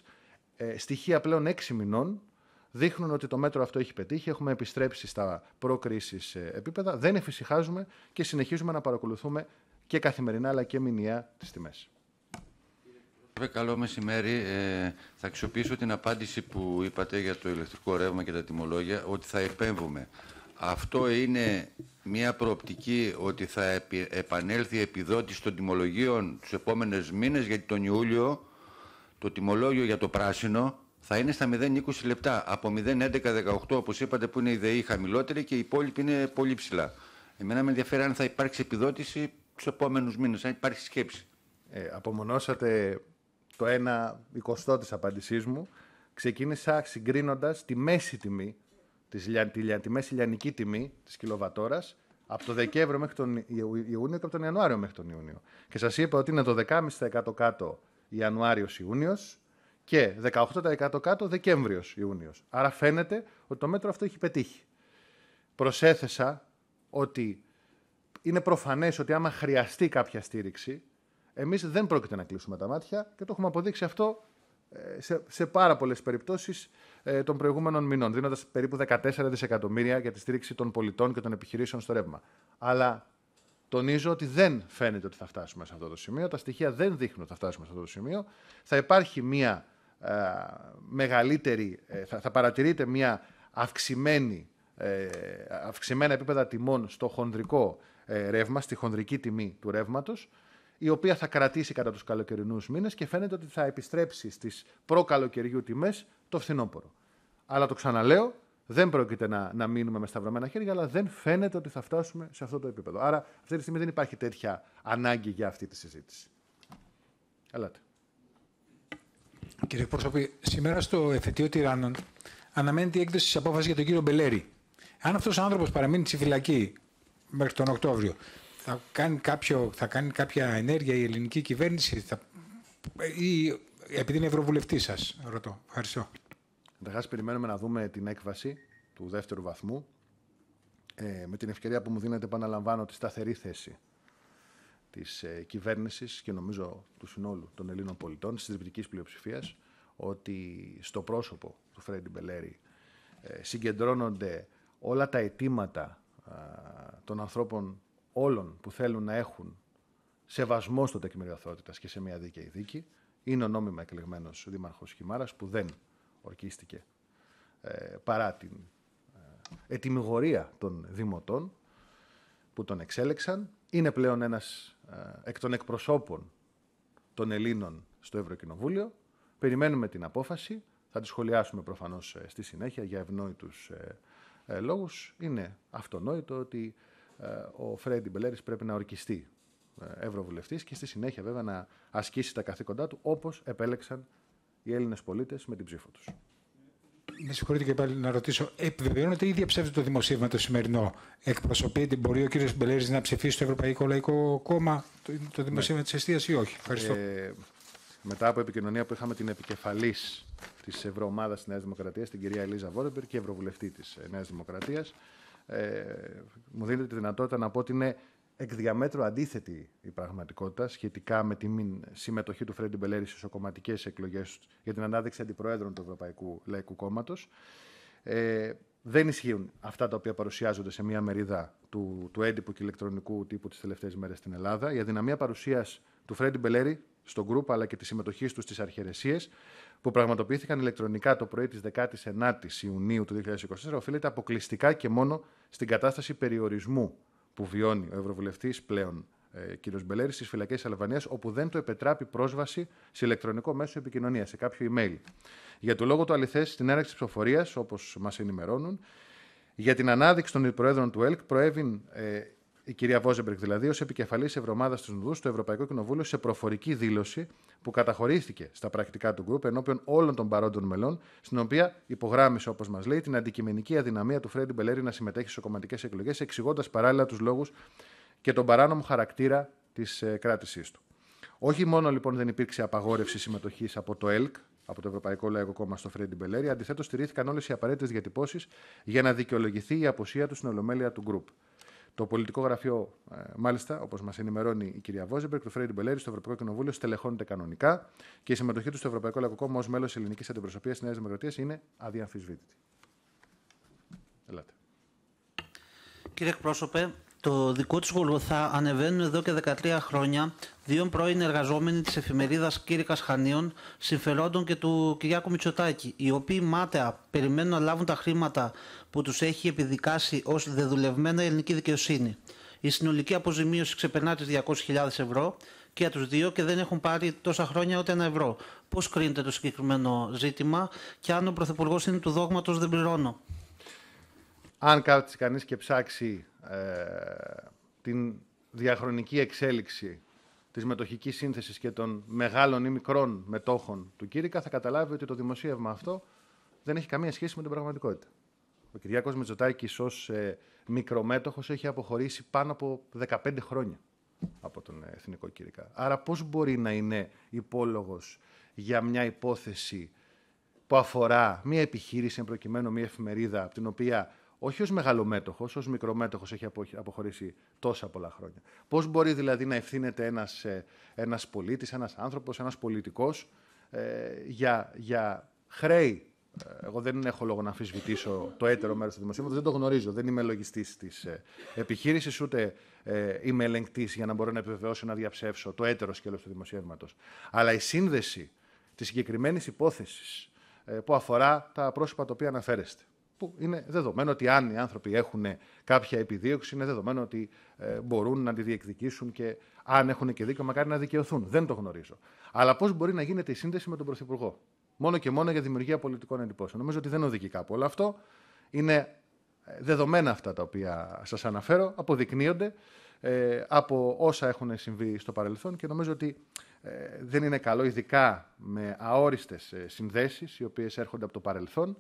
ε, στοιχεία πλέον έξι μηνών δείχνουν ότι το μέτρο αυτό έχει πετύχει. Έχουμε επιστρέψει στα προκρίσεις ε, επίπεδα. Δεν εφησυχάζουμε και συνεχίζουμε να παρακολουθούμε και καθημερινά αλλά και μηνιαία τις τιμές. Καλό μεσημέρι. Ε, θα αξιοποιήσω την απάντηση που είπατε για το ηλεκτρικό ρεύμα και τα τιμολόγια, ότι θα επέμβουμε. Αυτό είναι μια προοπτική ότι θα επανέλθει η επιδότηση των τιμολογίων τους επόμενες μήνες, γιατί τον Ιούλιο το τιμολόγιο για το πράσινο θα είναι στα 0,20 λεπτά. Από 0,11-18, όπως είπατε, που είναι η ΔΕΗ χαμηλότερη και οι υπόλοιποι είναι πολύ ψηλά. Εμένα με ενδιαφέρει αν θα υπάρξει επιδότηση τους επόμενους μήνες, αν υπάρχει σκέψη. Ε, απομονώσατε το ένα εικοστό της απάντησής μου. Ξεκίνησα συγκρίνοντας τη μέση τιμή, της, τη, τη μέση λιανική τιμή της κιλοβατόρας από το Δεκέμβριο μέχρι τον Ιούνιο και από τον Ιανουάριο μέχρι τον Ιούνιο. Και σας είπα ότι είναι το 10,5% κάτω Ιανουάριο-Ιούνιο και 18% κάτω Δεκέμβριο-Ιούνιο. Άρα φαίνεται ότι το μέτρο αυτό έχει πετύχει. Προσέθεσα ότι είναι προφανές ότι άμα χρειαστεί κάποια στήριξη, εμείς δεν πρόκειται να κλείσουμε τα μάτια και το έχουμε αποδείξει αυτό ε, σε, σε πάρα πολλές περιπτώσεις ε, των προηγούμενων μηνών, δίνοντας περίπου 14 δισεκατομμύρια για τη στήριξη των πολιτών και των επιχειρήσεων στο ρεύμα. Αλλά τονίζω ότι δεν φαίνεται ότι θα φτάσουμε σε αυτό το σημείο. Τα στοιχεία δεν δείχνουν ότι θα φτάσουμε σε αυτό το σημείο. Θα υπάρχει μια ε, μεγαλύτερη, θα, θα παρατηρείται μια αυξημένη αυξημένα επίπεδα τιμών στο χονδρικό ε, ρεύμα, στη χονδρική τιμή του ρεύματος, η οποία θα κρατήσει κατά τους καλοκαιρινούς μήνες και φαίνεται ότι θα επιστρέψει στις προκαλοκαιριού τιμές το φθινόπωρο. Αλλά το ξαναλέω, δεν πρόκειται να, να μείνουμε με σταυρωμένα χέρια, αλλά δεν φαίνεται ότι θα φτάσουμε σε αυτό το επίπεδο. Άρα, αυτή τη στιγμή δεν υπάρχει τέτοια ανάγκη για αυτή τη συζήτηση. Ελάτε. Κύριε Πρόσωπη, σήμερα στο εφετείο Τυράννων αναμένεται η έκδοση της απόφασης για τον κύριο Μπελέρη. Αν αυτός ο άνθρωπος παραμείνει στη φυλακή μέχρι τον Οκτώβριο. Θα κάνει, κάποιο, θα κάνει κάποια ενέργεια η ελληνική κυβέρνηση θα, ή επειδή είναι ευρωβουλευτής σας, ρωτώ. Ευχαριστώ. Καταρχάς, περιμένουμε να δούμε την έκβαση του δεύτερου βαθμού. Ε, με την ευκαιρία που μου δίνεται, επαναλαμβάνω τη σταθερή θέση της ε, κυβέρνησης και νομίζω του συνόλου των Ελλήνων πολιτών, της τριπτική πλειοψηφίας, ότι στο πρόσωπο του Φρέντι Μπελέρη ε, συγκεντρώνονται όλα τα αιτήματα ε, των ανθρώπων όλων που θέλουν να έχουν σεβασμό στο τεκμήριο αθότητα και σε μια δίκαιη δίκη. Είναι ο νόμιμα εκλεγμένος δήμαρχος Χιμάρας που δεν ορκίστηκε ε, παρά την ε, ετοιμιγορία των δημοτών που τον εξέλεξαν. Είναι πλέον ένας εκ των εκπροσώπων των Ελλήνων στο Ευρωκοινοβούλιο. Περιμένουμε την απόφαση. Θα τη σχολιάσουμε προφανώς στη συνέχεια για ευνόητους ε, λόγους είναι αυτονόητο ότι ε, ο Φρέντι Μπελέρης πρέπει να ορκιστεί ε, ευρωβουλευτής και στη συνέχεια βέβαια να ασκήσει τα καθήκοντά του όπως επέλεξαν οι Έλληνες πολίτες με την ψήφο τους. Με συγχωρείτε και πάλι να ρωτήσω. Επιβεβαιώνεται ή διαψεύδεται το δημοσίευμα το σημερινό. Εκπροσωπείται, μπορεί ο κύριος Μπελέρης να ψηφίσει το Ευρωπαϊκό Λαϊκό Κόμμα το, δημοσίευμα ναι. της αιστεία ή όχι. Ευχαριστώ. Ε, μετά από επικοινωνία που είχαμε την επικεφαλής της Ευρωομάδας της Νέας Δημοκρατίας, την κυρία Ελίζα Βόρεμπερ και ευρωβουλευτή της ε, Νέας Δημοκρατίας, ε, μου δίνετε τη δυνατότητα να πω ότι είναι εκ διαμέτρου αντίθετη η πραγματικότητα σχετικά με τη συμμετοχή του Φρέντι Μπελέρη στις οκομματικές εκλογές για την ανάδειξη αντιπροέδρων του Ευρωπαϊκού Λαϊκού Κόμματος. Ε, δεν ισχύουν αυτά τα οποία παρουσιάζονται σε μια μερίδα του, του έντυπου και ηλεκτρονικού τύπου τις τελευταίες μέρες στην Ελλάδα. Η αδυναμία παρουσίας του Φρέντι Μπελέρη στον γκρουπ, αλλά και τη συμμετοχή τους στις αρχαιρεσίες που πραγματοποιήθηκαν ηλεκτρονικά το πρωί της 19η Ιουνίου του 2024 οφείλεται αποκλειστικά και μόνο στην κατάσταση περιορισμού που βιώνει ο Ευρωβουλευτής πλέον ε, κ. Μπελέρης στις φυλακές Αλβανίας, όπου δεν του επιτράπει πρόσβαση σε ηλεκτρονικό μέσο επικοινωνίας, σε κάποιο email. Για το λόγο του αληθές στην έναρξη της ψηφοφορίας, όπως μας ενημερώνουν, για την ανάδειξη των προέδρων του ΕΛΚ προέβην ε, η κυρία Βόζεμπεργκ δηλαδή, ως επικεφαλής Ευρωομάδας του Νουδούς στο Ευρωπαϊκό Κοινοβούλιο σε προφορική δήλωση που καταχωρήθηκε στα πρακτικά του γκρουπ ενώπιον όλων των παρόντων μελών, στην οποία υπογράμμισε, όπως μας λέει, την αντικειμενική αδυναμία του Φρέντι Μπελέρη να συμμετέχει σε κομματικές εκλογές, εξηγώντας παράλληλα τους λόγους και τον παράνομο χαρακτήρα της ε, κράτησής του. Όχι μόνο λοιπόν δεν υπήρξε απαγόρευση συμμετοχής από το ΕΛΚ, από το Ευρωπαϊκό Λαϊκό Κόμμα στο Φρέντι Μπελέρη, αντιθέτως στηρίχθηκαν όλες οι απαραίτητες διατυπώσεις για να δικαιολογηθεί η απουσία του στην ολομέλεια του γκρουπ. Το πολιτικό γραφείο, ε, μάλιστα, όπως μας ενημερώνει η κυρία Βόζεμπερκ, του Φρέιντ Μπελέρη στο Ευρωπαϊκό Κοινοβούλιο στελεχώνεται κανονικά και η συμμετοχή του στο Ευρωπαϊκό Λαϊκό Κόμμα ως μέλος της ελληνικής αντιπροσωπείας τη Νέας Δημοκρατίας είναι αδιαμφισβήτητη. Ελάτε. Κύριε εκπρόσωπε, το δικό τη Γολγοθά ανεβαίνουν εδώ και 13 χρόνια δύο πρώην εργαζόμενοι της εφημερίδας Κύρικα Χανίων, συμφερόντων και του Κυριάκου Μητσοτάκη, οι οποίοι μάταια περιμένουν να λάβουν τα χρήματα που τους έχει επιδικάσει ως δεδουλευμένα η ελληνική δικαιοσύνη. Η συνολική αποζημίωση ξεπερνά τις 200.000 ευρώ και για τους δύο και δεν έχουν πάρει τόσα χρόνια ούτε ένα ευρώ. Πώς κρίνεται το συγκεκριμένο ζήτημα και αν ο Πρωθυπουργός είναι του δόγματος δεν πληρώνω. Αν κάτσει κανείς και ψάξει ε, την διαχρονική εξέλιξη της μετοχικής σύνθεσης και των μεγάλων ή μικρών μετόχων του Κύρικα, θα καταλάβει ότι το δημοσίευμα αυτό δεν έχει καμία σχέση με την πραγματικότητα. Ο Κυριάκος Μετζοτάκη ως ε, μικρομέτοχος έχει αποχωρήσει πάνω από 15 χρόνια από τον Εθνικό Κυρικά. Άρα πώς μπορεί να είναι υπόλογος για μια υπόθεση που αφορά μια επιχείρηση, εν προκειμένου μια εφημερίδα, από την οποία όχι ως μεγαλομέτωχος, ως μικρομέτοχος έχει αποχωρήσει τόσα πολλά χρόνια. Πώς μπορεί δηλαδή να ευθύνεται ένας ε, πολίτης, ένας άνθρωπος, ένας πολιτικός ε, για χρέη εγώ δεν έχω λόγο να αμφισβητήσω το έτερο μέρος του δημοσίου, Δεν το γνωρίζω. Δεν είμαι λογιστής της ε, επιχείρησης, ούτε ε, είμαι ελεγκτής για να μπορώ να επιβεβαιώσω να διαψεύσω το έτερο σκέλος του δημοσίευματος. Αλλά η σύνδεση της συγκεκριμένης υπόθεσης ε, που αφορά τα πρόσωπα τα οποία αναφέρεστε. Που είναι δεδομένο ότι αν οι άνθρωποι έχουν κάποια επιδίωξη, είναι δεδομένο ότι μπορούν να τη διεκδικήσουν και αν έχουν και δίκιο, μακάρι να δικαιωθούν. Δεν το γνωρίζω. Αλλά πώς μπορεί να γίνεται η σύνδεση με τον Πρωθυπουργό. Μόνο και μόνο για δημιουργία πολιτικών εντυπώσεων. Νομίζω ότι δεν οδηγεί κάπου όλο αυτό. Είναι ε, δεδομένα αυτά τα οποία σας αναφέρω, αποδεικνύονται ε, από όσα έχουν συμβεί στο παρελθόν και νομίζω ότι ε, δεν είναι καλό, ειδικά με αόριστες ε, συνδέσεις οι οποίες έρχονται από το παρελθόν,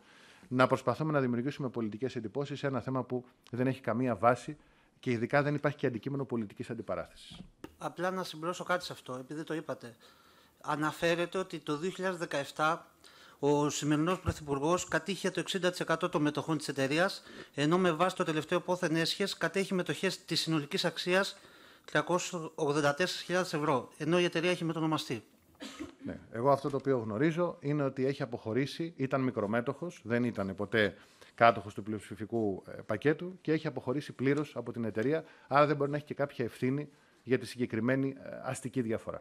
να προσπαθούμε να δημιουργήσουμε πολιτικές εντυπώσεις σε ένα θέμα που δεν έχει καμία βάση και ειδικά δεν υπάρχει και αντικείμενο πολιτικής αντιπαράθεσης. Απλά να συμπληρώσω κάτι σε αυτό, επειδή το είπατε αναφέρεται ότι το 2017 ο σημερινός Πρωθυπουργός κατήχε το 60% των μετοχών της εταιρείας, ενώ με βάση το τελευταίο πόθεν έσχες κατέχει μετοχές της συνολικής αξίας 384.000 ευρώ, ενώ η εταιρεία έχει μετονομαστεί. Ναι. Εγώ αυτό το οποίο γνωρίζω είναι ότι έχει αποχωρήσει, ήταν μικρομέτοχος, δεν ήταν ποτέ κάτοχος του πλειοψηφικού ε, πακέτου και έχει αποχωρήσει πλήρως από την εταιρεία, άρα δεν μπορεί να έχει και κάποια ευθύνη για τη συγκεκριμένη ε, αστική διαφορά.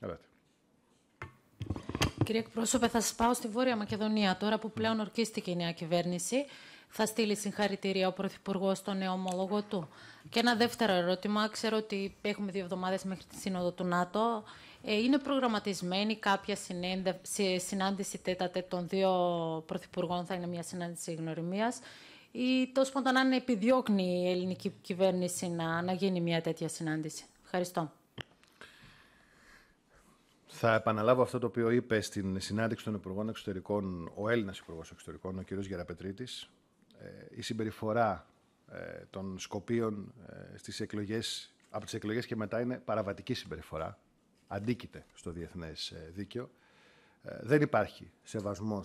Ελάτε. Κύριε εκπρόσωπε, θα σας πάω στη Βόρεια Μακεδονία τώρα που πλέον ορκίστηκε η νέα κυβέρνηση. Θα στείλει συγχαρητήρια ο Πρωθυπουργός στον νέο ομόλογο του. Και ένα δεύτερο ερώτημα. Ξέρω ότι έχουμε δύο εβδομάδες μέχρι τη Σύνοδο του ΝΑΤΟ. Ε, είναι προγραμματισμένη κάποια συνάντηση τέτατε των δύο πρωθυπουργών, θα είναι μια συνάντηση γνωριμίας, ή τόσο πάντων αν επιδιώκνει η ελληνική κυβέρνηση να, να γίνει μια τέτοια συνάντηση. Ευχαριστώ. Θα επαναλάβω αυτό το οποίο είπε στην συνάντηση των Υπουργών Εξωτερικών, ο Έλληνας Υπουργός Εξωτερικών, ο κ. Γεραπετρίτης. Ε, η συμπεριφορά ε, των Σκοπίων ε, στις εκλογές, από τις εκλογές και μετά είναι παραβατική συμπεριφορά. Αντίκειται στο διεθνές δίκαιο. Δεν υπάρχει σεβασμός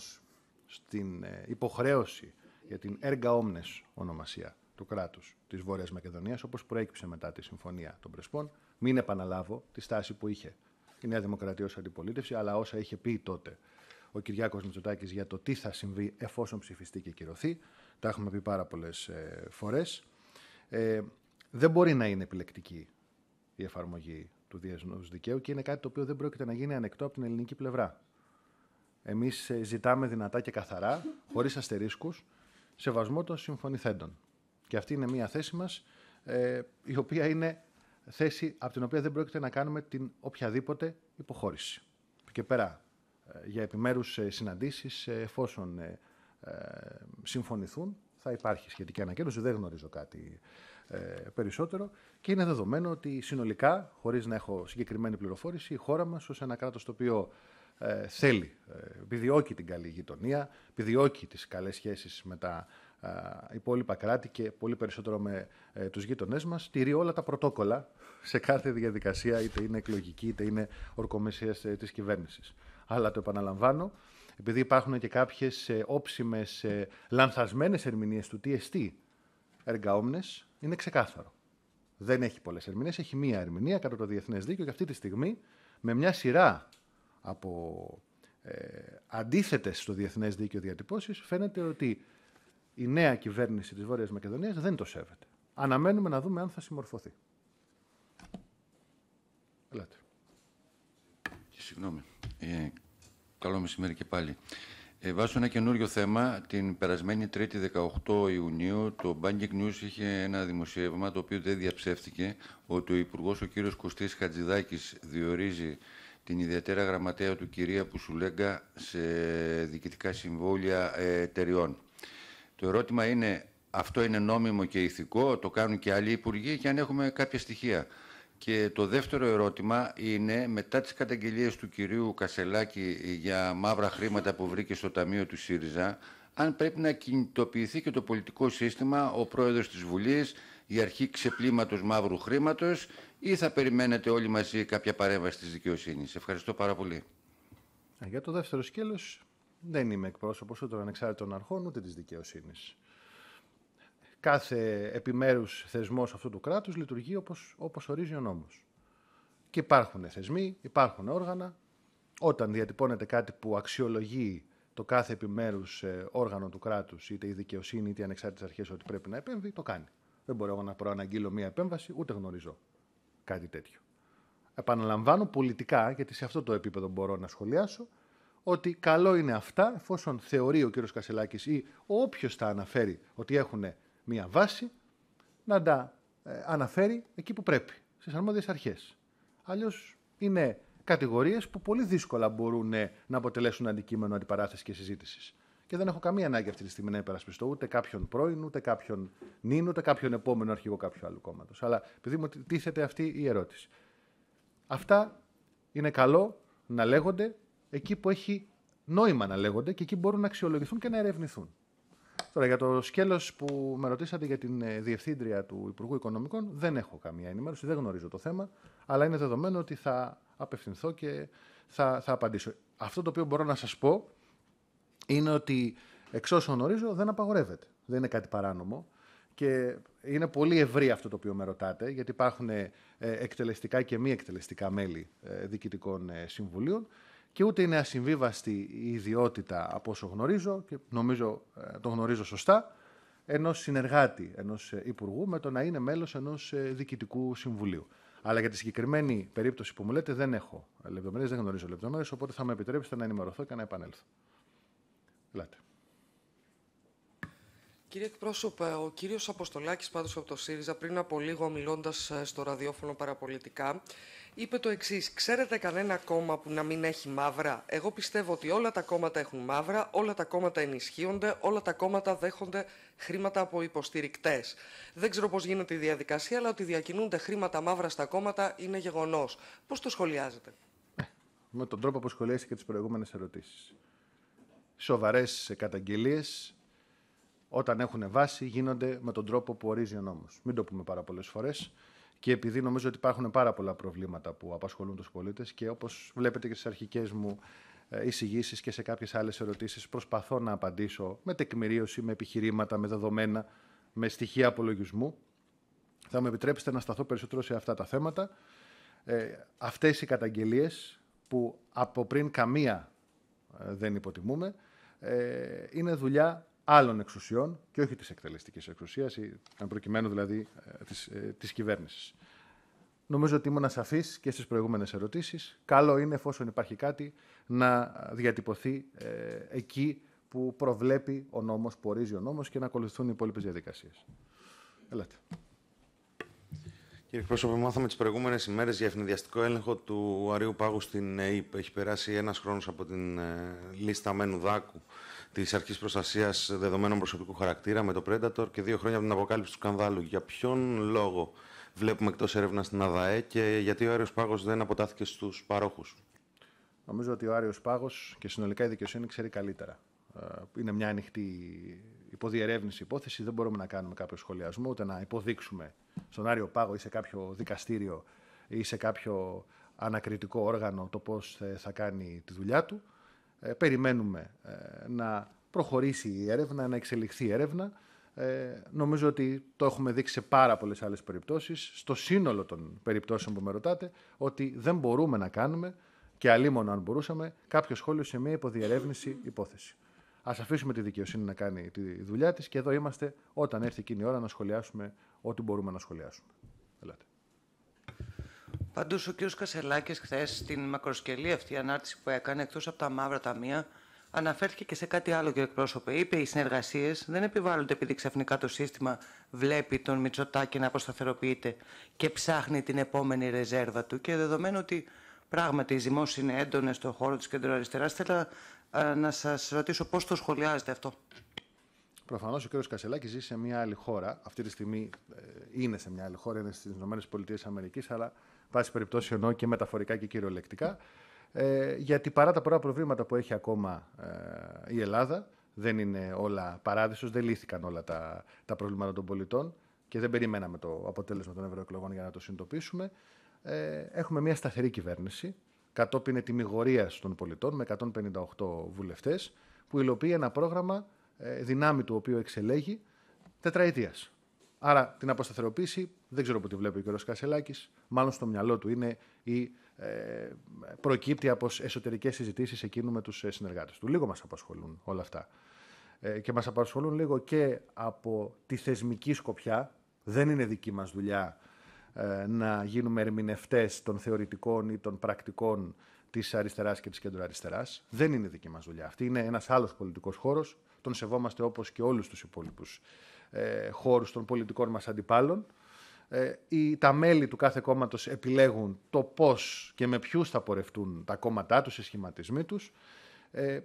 στην υποχρέωση για την έργα όμνες ονομασία του κράτους της Βόρειας Μακεδονίας, όπως προέκυψε μετά τη Συμφωνία των Πρεσπών. Μην επαναλάβω τη στάση που είχε η Νέα Δημοκρατία ως αντιπολίτευση, αλλά όσα είχε πει τότε ο Κυριάκος Μητσοτάκης για το τι θα συμβεί εφόσον ψηφιστεί και κυρωθεί. Τα έχουμε πει πάρα πολλές ε, φορές. Ε, δεν μπορεί να είναι επιλεκτική η εφαρμογή του διεθνούς δικαίου και είναι κάτι το οποίο δεν πρόκειται να γίνει ανεκτό από την ελληνική πλευρά. Εμείς ε, ζητάμε δυνατά και καθαρά, χωρίς αστερίσκους, σεβασμό των συμφωνηθέντων. Και αυτή είναι μια θέση μας, ε, η οποία είναι θέση από την οποία δεν πρόκειται να κάνουμε την οποιαδήποτε υποχώρηση. Και πέρα ε, για επιμέρους ε, συναντήσεις, ε, εφόσον συμφωνηθούν, θα υπάρχει σχετική ανακοίνωση, δεν γνωρίζω κάτι περισσότερο και είναι δεδομένο ότι συνολικά, χωρίς να έχω συγκεκριμένη πληροφόρηση, η χώρα μας ως ένα κράτος το οποίο θέλει, επιδιώκει την καλή γειτονία, επιδιώκει τις καλές σχέσεις με τα υπόλοιπα κράτη και πολύ περισσότερο με ε, τους γείτονές μας, τηρεί όλα τα πρωτόκολλα σε κάθε διαδικασία, είτε είναι εκλογική, είτε είναι ορκομέσια ε, της κυβέρνησης. Αλλά το επαναλαμβάνω, επειδή υπάρχουν και κάποιες ε, όψιμες, ε, λανθασμένες ερμηνείες του TST εστί είναι ξεκάθαρο. Δεν έχει πολλές ερμηνείες, έχει μία ερμηνεία κατά το διεθνές δίκαιο και αυτή τη στιγμή με μια σειρά από ε, αντίθετες στο διεθνές δίκαιο διατυπώσεις φαίνεται ότι η νέα κυβέρνηση της Βόρειας Μακεδονίας δεν το σέβεται. Αναμένουμε να δούμε αν θα συμμορφωθεί. Ελάτε. Και συγγνώμη. Ε, καλό μεσημέρι και πάλι. Ε, βάζω ένα καινούριο θέμα. Την περασμένη Τρίτη 18 Ιουνίου το Banking News είχε ένα δημοσίευμα το οποίο δεν διαψεύτηκε ότι ο Υπουργός ο κύριος Κωστής Χατζηδάκης διορίζει την ιδιαίτερα γραμματέα του κυρία Πουσουλέγκα σε διοικητικά συμβόλια ε, εταιριών. Το ερώτημα είναι, αυτό είναι νόμιμο και ηθικό, το κάνουν και άλλοι υπουργοί και αν έχουμε κάποια στοιχεία. Και το δεύτερο ερώτημα είναι, μετά τις καταγγελίες του κυρίου Κασελάκη για μαύρα χρήματα που βρήκε στο Ταμείο του ΣΥΡΙΖΑ, αν πρέπει να κινητοποιηθεί και το πολιτικό σύστημα, ο πρόεδρος της Βουλής, η αρχή ξεπλήματος μαύρου χρήματος ή θα περιμένετε όλοι μαζί κάποια παρέμβαση της δικαιοσύνης. Ευχαριστώ πάρα πολύ. Ε, για το δεύτερο σκέλος, δεν είμαι εκπρόσωπος ούτε των ανεξάρτητων αρχών ούτε της δικαιοσύνης. Κάθε επιμέρους θεσμός αυτού του κράτους λειτουργεί όπως, όπως ορίζει ο νόμος. Και υπάρχουν θεσμοί, υπάρχουν όργανα. Όταν διατυπώνεται κάτι που αξιολογεί το κάθε επιμέρους ε, όργανο του κράτους, είτε η δικαιοσύνη είτε οι ανεξάρτητες αρχές ότι πρέπει να επέμβει, το κάνει. Δεν μπορώ να προαναγγείλω μία επέμβαση, ούτε γνωρίζω κάτι τέτοιο. Επαναλαμβάνω πολιτικά, γιατί σε αυτό το επίπεδο μπορώ να σχολιάσω, ότι καλό είναι αυτά, εφόσον θεωρεί ο κ. Κασελάκης ή όποιος τα αναφέρει ότι έχουν μία βάση, να τα ε, αναφέρει εκεί που πρέπει, στις αρμόδιες αρχές. Αλλιώς είναι κατηγορίες που πολύ δύσκολα μπορούν να αποτελέσουν αντικείμενο αντιπαράθεσης και συζήτησης. Και δεν έχω καμία ανάγκη αυτή τη στιγμή να υπερασπιστώ ούτε κάποιον πρώην, ούτε κάποιον νυν, ούτε κάποιον επόμενο αρχηγό κάποιου άλλου κόμματος. Αλλά επειδή μου τίθεται αυτή η ερώτηση. Αυτά είναι καλό να λέγονται εκεί που έχει νόημα να λέγονται και εκεί μπορούν να αξιολογηθούν και να ερευνηθούν. Τώρα για το σκέλος που με ρωτήσατε για την ε, διευθύντρια του Υπουργού Οικονομικών, δεν έχω καμία ενημέρωση, δεν γνωρίζω το θέμα, αλλά είναι δεδομένο ότι θα απευθυνθώ και θα, θα απαντήσω. Αυτό το οποίο μπορώ να σας πω είναι ότι εξ όσων γνωρίζω δεν απαγορεύεται. Δεν είναι κάτι παράνομο. Και είναι πολύ ευρύ αυτό το οποίο με ρωτάτε, γιατί υπάρχουν ε, εκτελεστικά και μη εκτελεστικά μέλη ε, διοικητικών συμβουλίων και ούτε είναι ασυμβίβαστη η ιδιότητα από όσο γνωρίζω και νομίζω ε, το γνωρίζω σωστά ενός συνεργάτη, ενός ε, υπουργού με το να είναι μέλος ενός ε, διοικητικού συμβουλίου. Αλλά για τη συγκεκριμένη περίπτωση που μου λέτε δεν έχω λεπτομέρειες, δεν γνωρίζω λεπτομέρειες, οπότε θα με επιτρέψετε να ενημερωθώ και να επανέλθω. Λάτε. Κύριε εκπρόσωπε, ο κύριος Αποστολάκης πάντως από το ΣΥΡΙΖΑ πριν από λίγο μιλώντας ε, στο ραδιόφωνο παραπολιτικά είπε το εξής. Ξέρετε κανένα κόμμα που να μην έχει μαύρα. Εγώ πιστεύω ότι όλα τα κόμματα έχουν μαύρα, όλα τα κόμματα ενισχύονται, όλα τα κόμματα δέχονται χρήματα από υποστηρικτές. Δεν ξέρω πώς γίνεται η διαδικασία, αλλά ότι διακινούνται χρήματα μαύρα στα κόμματα είναι γεγονός. Πώς το σχολιάζετε, ε, Με τον τρόπο που και τις προηγούμενες ερωτήσεις. Σοβαρές καταγγελίες όταν έχουν βάση γίνονται με τον τρόπο που ορίζει ο νόμος. Μην το πούμε πάρα πολλές φορές. Και επειδή νομίζω ότι υπάρχουν πάρα πολλά προβλήματα που απασχολούν τους πολίτες και όπως βλέπετε και στις αρχικές μου ε, εισηγήσεις και σε κάποιες άλλες ερωτήσεις προσπαθώ να απαντήσω με τεκμηρίωση, με επιχειρήματα, με δεδομένα, με στοιχεία απολογισμού. Θα μου επιτρέψετε να σταθώ περισσότερο σε αυτά τα θέματα. Ε, αυτές οι καταγγελίες που από πριν καμία ε, δεν υποτιμούμε, ε, είναι δουλειά άλλων εξουσιών και όχι της εκτελεστικής εξουσίας, αν προκειμένου δηλαδή ε, της, ε, της κυβέρνησης. Νομίζω ότι ήμουν σαφή και στις προηγούμενες ερωτήσεις. Καλό είναι, εφόσον υπάρχει κάτι, να διατυπωθεί ε, εκεί που προβλέπει ο νόμος, που ορίζει ο νόμος και να ακολουθούν οι υπόλοιπες διαδικασίες. Ελάτε. Κύριε Πρόσωπο, μάθαμε τις προηγούμενες ημέρες για ευνηδιαστικό έλεγχο του Αριού Πάγου στην ΕΕΠ. Έχει περάσει ένας χρόνος από την ε, λίστα Μένου Δάκου της Αρχής Προστασίας Δεδομένων Προσωπικού Χαρακτήρα με το Predator και δύο χρόνια από την αποκάλυψη του σκανδάλου. Για ποιον λόγο βλέπουμε εκτός έρευνας στην ΑΔΑΕ και γιατί ο Άριος Πάγος δεν αποτάθηκε στους παρόχους. Νομίζω ότι ο Άριος Πάγος και συνολικά η δικαιοσύνη ξέρει καλύτερα. Ε, είναι μια ανοιχτή υποδιερεύνηση υπόθεση. Δεν μπορούμε να κάνουμε κάποιο σχολιασμό ούτε να υποδείξουμε στον Άριο Πάγο ή σε κάποιο δικαστήριο ή σε κάποιο ανακριτικό όργανο το πώς θα κάνει τη δουλειά του. Ε, περιμένουμε ε, να προχωρήσει η έρευνα, να εξελιχθεί η έρευνα. Ε, νομίζω ότι το έχουμε δείξει σε πάρα πολλές άλλες περιπτώσεις, στο σύνολο των περιπτώσεων που με ρωτάτε, ότι δεν μπορούμε να κάνουμε και αλλήμον αν μπορούσαμε κάποιο σχόλιο σε μια υποδιερεύνηση υπόθεση. Ας αφήσουμε τη δικαιοσύνη να κάνει τη δουλειά της και εδώ είμαστε όταν έρθει εκείνη η ώρα να σχολιάσουμε ό,τι μπορούμε να σχολιάσουμε. Πάντω ο κ. Κασελάκης χθες στην μακροσκελή αυτή ανάρτηση που έκανε, εκτός από τα μαύρα ταμεία, αναφέρθηκε και σε κάτι άλλο κ. Πρόσωπε. Είπε: Οι συνεργασίες δεν επιβάλλονται επειδή ξαφνικά το σύστημα βλέπει τον Μητσοτάκη να αποσταθεροποιείται και ψάχνει την επόμενη ρεζέρβα του. Και δεδομένου ότι πράγματι οι ζυμώσεις είναι έντονες στον χώρο της κεντροαριστεράς, θέλω ε, να σας ρωτήσω πώς το σχολιάζετε αυτό. Προφανώς ο κ. Κασελάκης ζει σε μια άλλη χώρα. Αυτή τη στιγμή ε, είναι σε μια άλλη χώρα, είναι στις ΗΠΑ, αλλά πάση περιπτώσει εννοώ και μεταφορικά και κυριολεκτικά, ε, γιατί παρά τα πολλά προβλήματα που έχει ακόμα ε, η Ελλάδα, δεν είναι όλα παράδεισος, δεν λύθηκαν όλα τα, τα προβλήματα των πολιτών και δεν περιμέναμε το αποτέλεσμα των ευρωεκλογών για να το συνειδητοποιήσουμε. Ε, έχουμε μια σταθερή κυβέρνηση, κατόπιν ετοιμιγορίας των πολιτών, με 158 βουλευτές, που υλοποιεί ένα πρόγραμμα ε, δυνάμει του οποίου εξελέγει τετραετίας. Άρα την αποσταθεροποίηση δεν ξέρω που τη βλέπει ο κ. Κασελάκης. Μάλλον στο μυαλό του είναι η ε, προκύπτει από εσωτερικές συζητήσεις εκείνου με τους ε, συνεργάτες του. Λίγο μας απασχολούν όλα αυτά. Ε, και μας απασχολούν λίγο και από τη θεσμική σκοπιά. Δεν είναι δική μας δουλειά ε, να γίνουμε ερμηνευτές των θεωρητικών ή των πρακτικών της αριστεράς και της κεντρο Δεν είναι δική μας δουλειά αυτή. Είναι ένας άλλος πολιτικός χώρος. Τον σεβόμαστε όπως και όλους τους υπόλοιπους ε, χώρους των πολιτικών μας αντιπάλων. Ε, οι, τα μέλη του κάθε κόμματος επιλέγουν το πώς και με ποιους θα πορευτούν τα κόμματά τους ή σχηματισμοί τους.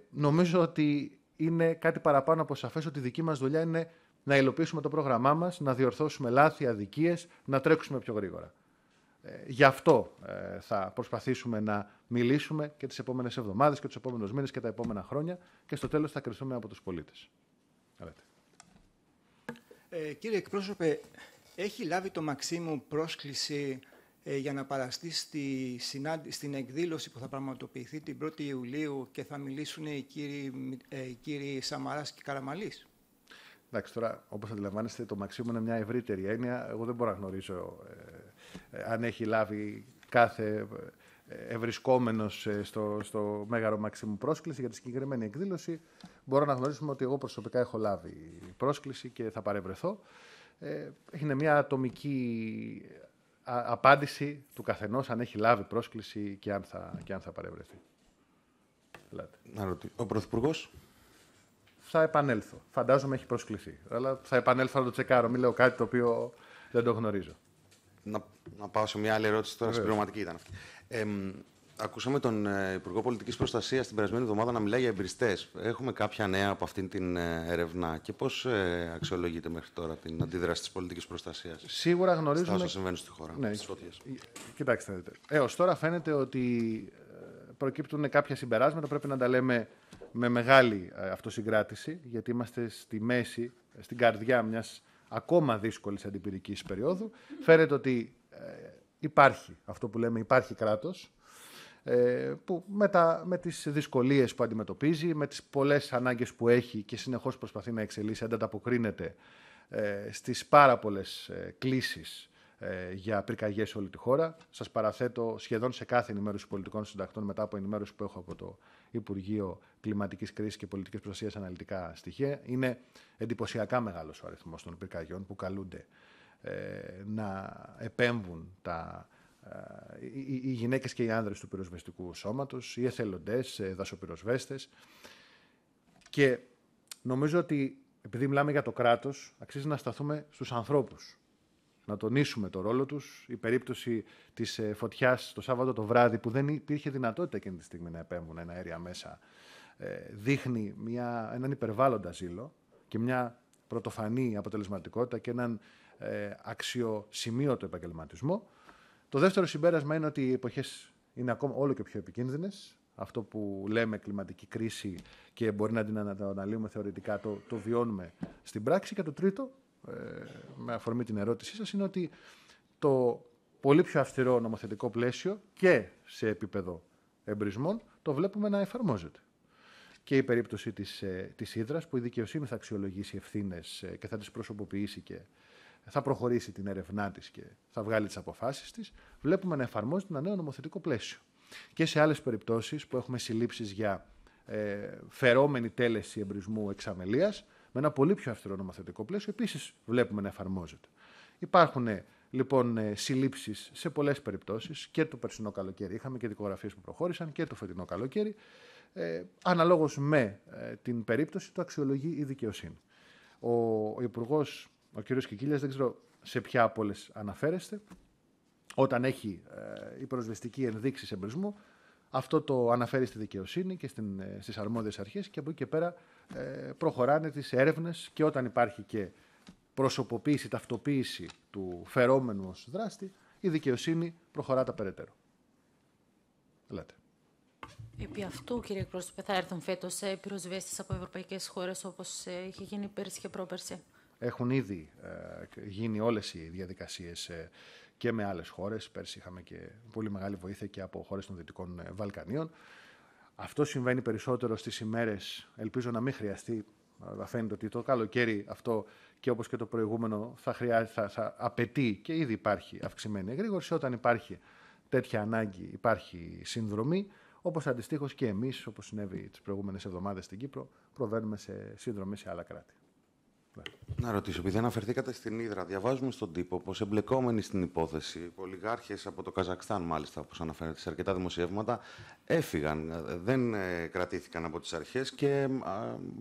Νομίζω ότι είναι κάτι παραπάνω από σαφέ ότι οι σχηματισμοί τους. Ε, νομίζω ότι είναι κάτι παραπάνω από σαφές ότι η δική μας δουλειά είναι να υλοποιήσουμε το πρόγραμμά μας, να διορθώσουμε λάθη, αδικίες, να τρέξουμε πιο γρήγορα. Ε, γι' αυτό ε, θα προσπαθήσουμε να μιλήσουμε και τις επόμενες εβδομάδες και τους επόμενους μήνες και τα επόμενα χρόνια και στο τέλος θα κρυθούμε από τους πολίτες. Ε, κύριε εκπρόσωπε, έχει λάβει το Μαξίμου πρόσκληση ε, για να παραστεί στη στην εκδήλωση που θα πραγματοποιηθεί την 1η Ιουλίου και θα μιλήσουν οι κύριοι, ε, οι Σαμαράς και Καραμαλής. Εντάξει, τώρα, όπως αντιλαμβάνεστε, το Μαξίμου είναι μια ευρύτερη έννοια. Εγώ δεν μπορώ να γνωρίζω ε, αν έχει λάβει κάθε ευρισκόμενος ε, στο, στο Μέγαρο Μαξίμου πρόσκληση για τη συγκεκριμένη εκδήλωση, μπορώ να γνωρίσουμε ότι εγώ προσωπικά έχω λάβει πρόσκληση και θα παρευρεθώ. Ε, είναι μια ατομική ε, απάντηση του καθενός αν έχει λάβει πρόσκληση και αν θα, και αν θα παρευρεθεί. Ο Πρωθυπουργός. Θα επανέλθω. Φαντάζομαι έχει προσκληθεί. Αλλά θα επανέλθω να το τσεκάρω. Μην λέω κάτι το οποίο δεν το γνωρίζω. Να, να πάω σε μια άλλη ερώτηση τώρα. Συμπληρωματική ήταν αυτή. Ε, ακούσαμε τον ε, Υπουργό Πολιτικής Προστασίας την περασμένη εβδομάδα να μιλάει για εμπριστές. Έχουμε κάποια νέα από αυτήν την ε, έρευνα και πώς ε, αξιολογείται μέχρι τώρα την αντίδραση της πολιτικής προστασίας. Σίγουρα γνωρίζουμε. Στα όσα συμβαίνουν στη χώρα. Ναι. Κοιτάξτε. Έως τώρα φαίνεται ότι προκύπτουν κάποια συμπεράσματα. Πρέπει να τα λέμε με μεγάλη αυτοσυγκράτηση, γιατί είμαστε στη μέση, στην καρδιά μιας ακόμα δύσκολης αντιπυρικής περίοδου. Φαίνεται ότι υπάρχει αυτό που λέμε υπάρχει κράτος ε, που με, τα, με τις δυσκολίες που αντιμετωπίζει, με τις πολλές ανάγκες που έχει και συνεχώς προσπαθεί να εξελίσσει, ανταποκρίνεται ε, στις πάρα πολλές ε, κλήσεις για πυρκαγιές σε όλη τη χώρα. Σας παραθέτω σχεδόν σε κάθε ενημέρωση πολιτικών συντακτών μετά από ενημέρωση που έχω από το Υπουργείο Κλιματικής Κρίσης και Πολιτικής Προστασίας αναλυτικά στοιχεία. Είναι εντυπωσιακά μεγάλος ο αριθμός των πυρκαγιών που καλούνται ε, να επέμβουν τα, ε, οι γυναίκες και οι άνδρες του πυροσβεστικού σώματος, οι εθελοντές, ε, δασοπυροσβέστες. Και νομίζω ότι επειδή μιλάμε για το κράτος, αξίζει να σταθούμε στους ανθρώπους. Να τονίσουμε το ρόλο τους. Η περίπτωση της φωτιάς το Σάββατο το βράδυ που δεν υπήρχε δυνατότητα εκείνη τη στιγμή να επέμβουν ένα αέρια μέσα, δείχνει μια, έναν υπερβάλλοντα ζήλο και μια πρωτοφανή αποτελεσματικότητα και έναν ε, αξιοσημείωτο επαγγελματισμό. Το δεύτερο συμπέρασμα είναι ότι οι εποχές είναι ακόμα όλο και πιο επικίνδυνες. Αυτό που λέμε κλιματική κρίση και μπορεί να την αναλύουμε θεωρητικά, το, το βιώνουμε στην πράξη. Και το τρίτο, ε, με αφορμή την ερώτησή σας, είναι ότι το πολύ πιο αυστηρό νομοθετικό πλαίσιο και σε επίπεδο εμπρισμών το βλέπουμε να εφαρμόζεται. Και η περίπτωση της, ε, της Ήδρας, που η δικαιοσύνη θα αξιολογήσει ευθύνες ε, και θα τις προσωποποιήσει και θα προχωρήσει την έρευνά της και θα βγάλει τις αποφάσεις της, βλέπουμε να εφαρμόζεται ένα νέο νομοθετικό πλαίσιο. Και σε άλλες περιπτώσεις που έχουμε συλλήψεις για ε, φερόμενη τέλεση εμπρισμού εξαμελία, με ένα πολύ πιο αυστηρό νομοθετικό πλαίσιο, επίσης βλέπουμε να εφαρμόζεται. Υπάρχουν ε, λοιπόν ε, συλλήψεις σε πολλές περιπτώσεις και το περσινό καλοκαίρι. Είχαμε και δικογραφίες που προχώρησαν και το φετινό καλοκαίρι. Ε, Αναλόγως με ε, την περίπτωση, το αξιολογεί η δικαιοσύνη. Ο, ο Υπουργός ο κύριος Κικίλιας, δεν ξέρω σε ποια από όλες αναφέρεστε, όταν έχει ε, η προσβεστική ενδείξη εμπρισμού, αυτό το αναφέρει στη δικαιοσύνη και στην, ε, στις αρμόδιες αρχές και από εκεί και πέρα ε, προχωράνε τις έρευνες και όταν υπάρχει και προσωποποίηση, ταυτοποίηση του φερόμενου ως δράστη, η δικαιοσύνη προχωρά τα περαιτέρω. Ελάτε. Επί αυτού, κύριε εκπρόσωπε, θα έρθουν φέτος οι ε, πυροσβέστες από ευρωπαϊκές χώρες όπως ε, είχε γίνει πέρσι και πρόπερσι. Έχουν ήδη ε, γίνει όλες οι διαδικασίες ε, και με άλλες χώρες. Πέρσι είχαμε και πολύ μεγάλη βοήθεια και από χώρες των Δυτικών ε, Βαλκανίων. Αυτό συμβαίνει περισσότερο στις ημέρες, ελπίζω να μην χρειαστεί, φαίνεται ότι το καλοκαίρι αυτό και όπως και το προηγούμενο θα, θα, θα απαιτεί και ήδη υπάρχει αυξημένη εγρήγορση. Όταν υπάρχει τέτοια ανάγκη υπάρχει συνδρομή, όπως αντιστοιχώ και εμείς, όπως συνέβη τις προηγούμενες εβδομάδες στην Κύπρο, προβαίνουμε σε σύνδρομη σε άλλα κράτη. Να ρωτήσω, επειδή αναφερθήκατε στην Ήδρα, διαβάζουμε στον τύπο πως εμπλεκόμενοι στην υπόθεση, πολυγάρχε από το Καζακστάν, μάλιστα, όπως αναφέρεται σε αρκετά δημοσιεύματα, έφυγαν, δεν ε, κρατήθηκαν από τις αρχές και ε,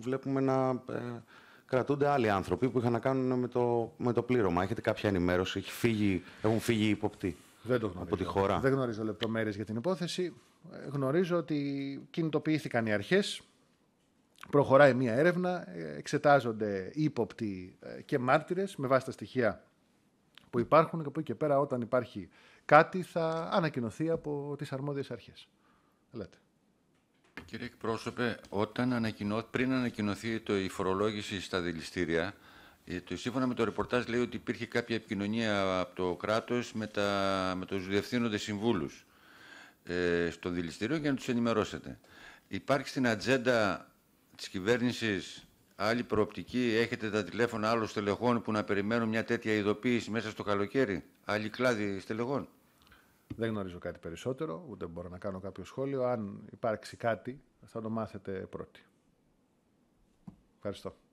βλέπουμε να ε, κρατούνται άλλοι άνθρωποι που είχαν να κάνουν με το, με το πλήρωμα. Έχετε κάποια ενημέρωση, έχει φύγει, έχουν φύγει οι υποπτοί. Δεν το Από τη χώρα. Δεν γνωρίζω λεπτομέρειες για την υπόθεση. Γνωρίζω ότι κινητοποιήθηκαν οι αρχές, προχωράει μία έρευνα, ε, εξετάζονται ύποπτοι ε, και μάρτυρες με βάση τα στοιχεία που υπάρχουν και από εκεί και πέρα όταν υπάρχει κάτι θα ανακοινωθεί από τις αρμόδιες αρχές. Ελάτε. Κύριε εκπρόσωπε, όταν ανακοινώ, πριν ανακοινωθεί το, η φορολόγηση στα δηληστήρια, ε, το, σύμφωνα με το ρεπορτάζ λέει ότι υπήρχε κάποια επικοινωνία από το κράτος με, τα, με τους διευθύνοντες συμβούλους ε, στο δηληστήριο για να τους ενημερώσετε. Υπάρχει στην ατζέντα Της κυβέρνησης άλλη προοπτική, έχετε τα τηλέφωνα άλλων στελεχών που να περιμένουν μια τέτοια ειδοποίηση μέσα στο καλοκαίρι, άλλη κλάδη στελεχών. Δεν γνωρίζω κάτι περισσότερο, ούτε μπορώ να κάνω κάποιο σχόλιο. Αν υπάρξει κάτι, θα το μάθετε πρώτοι. Ευχαριστώ.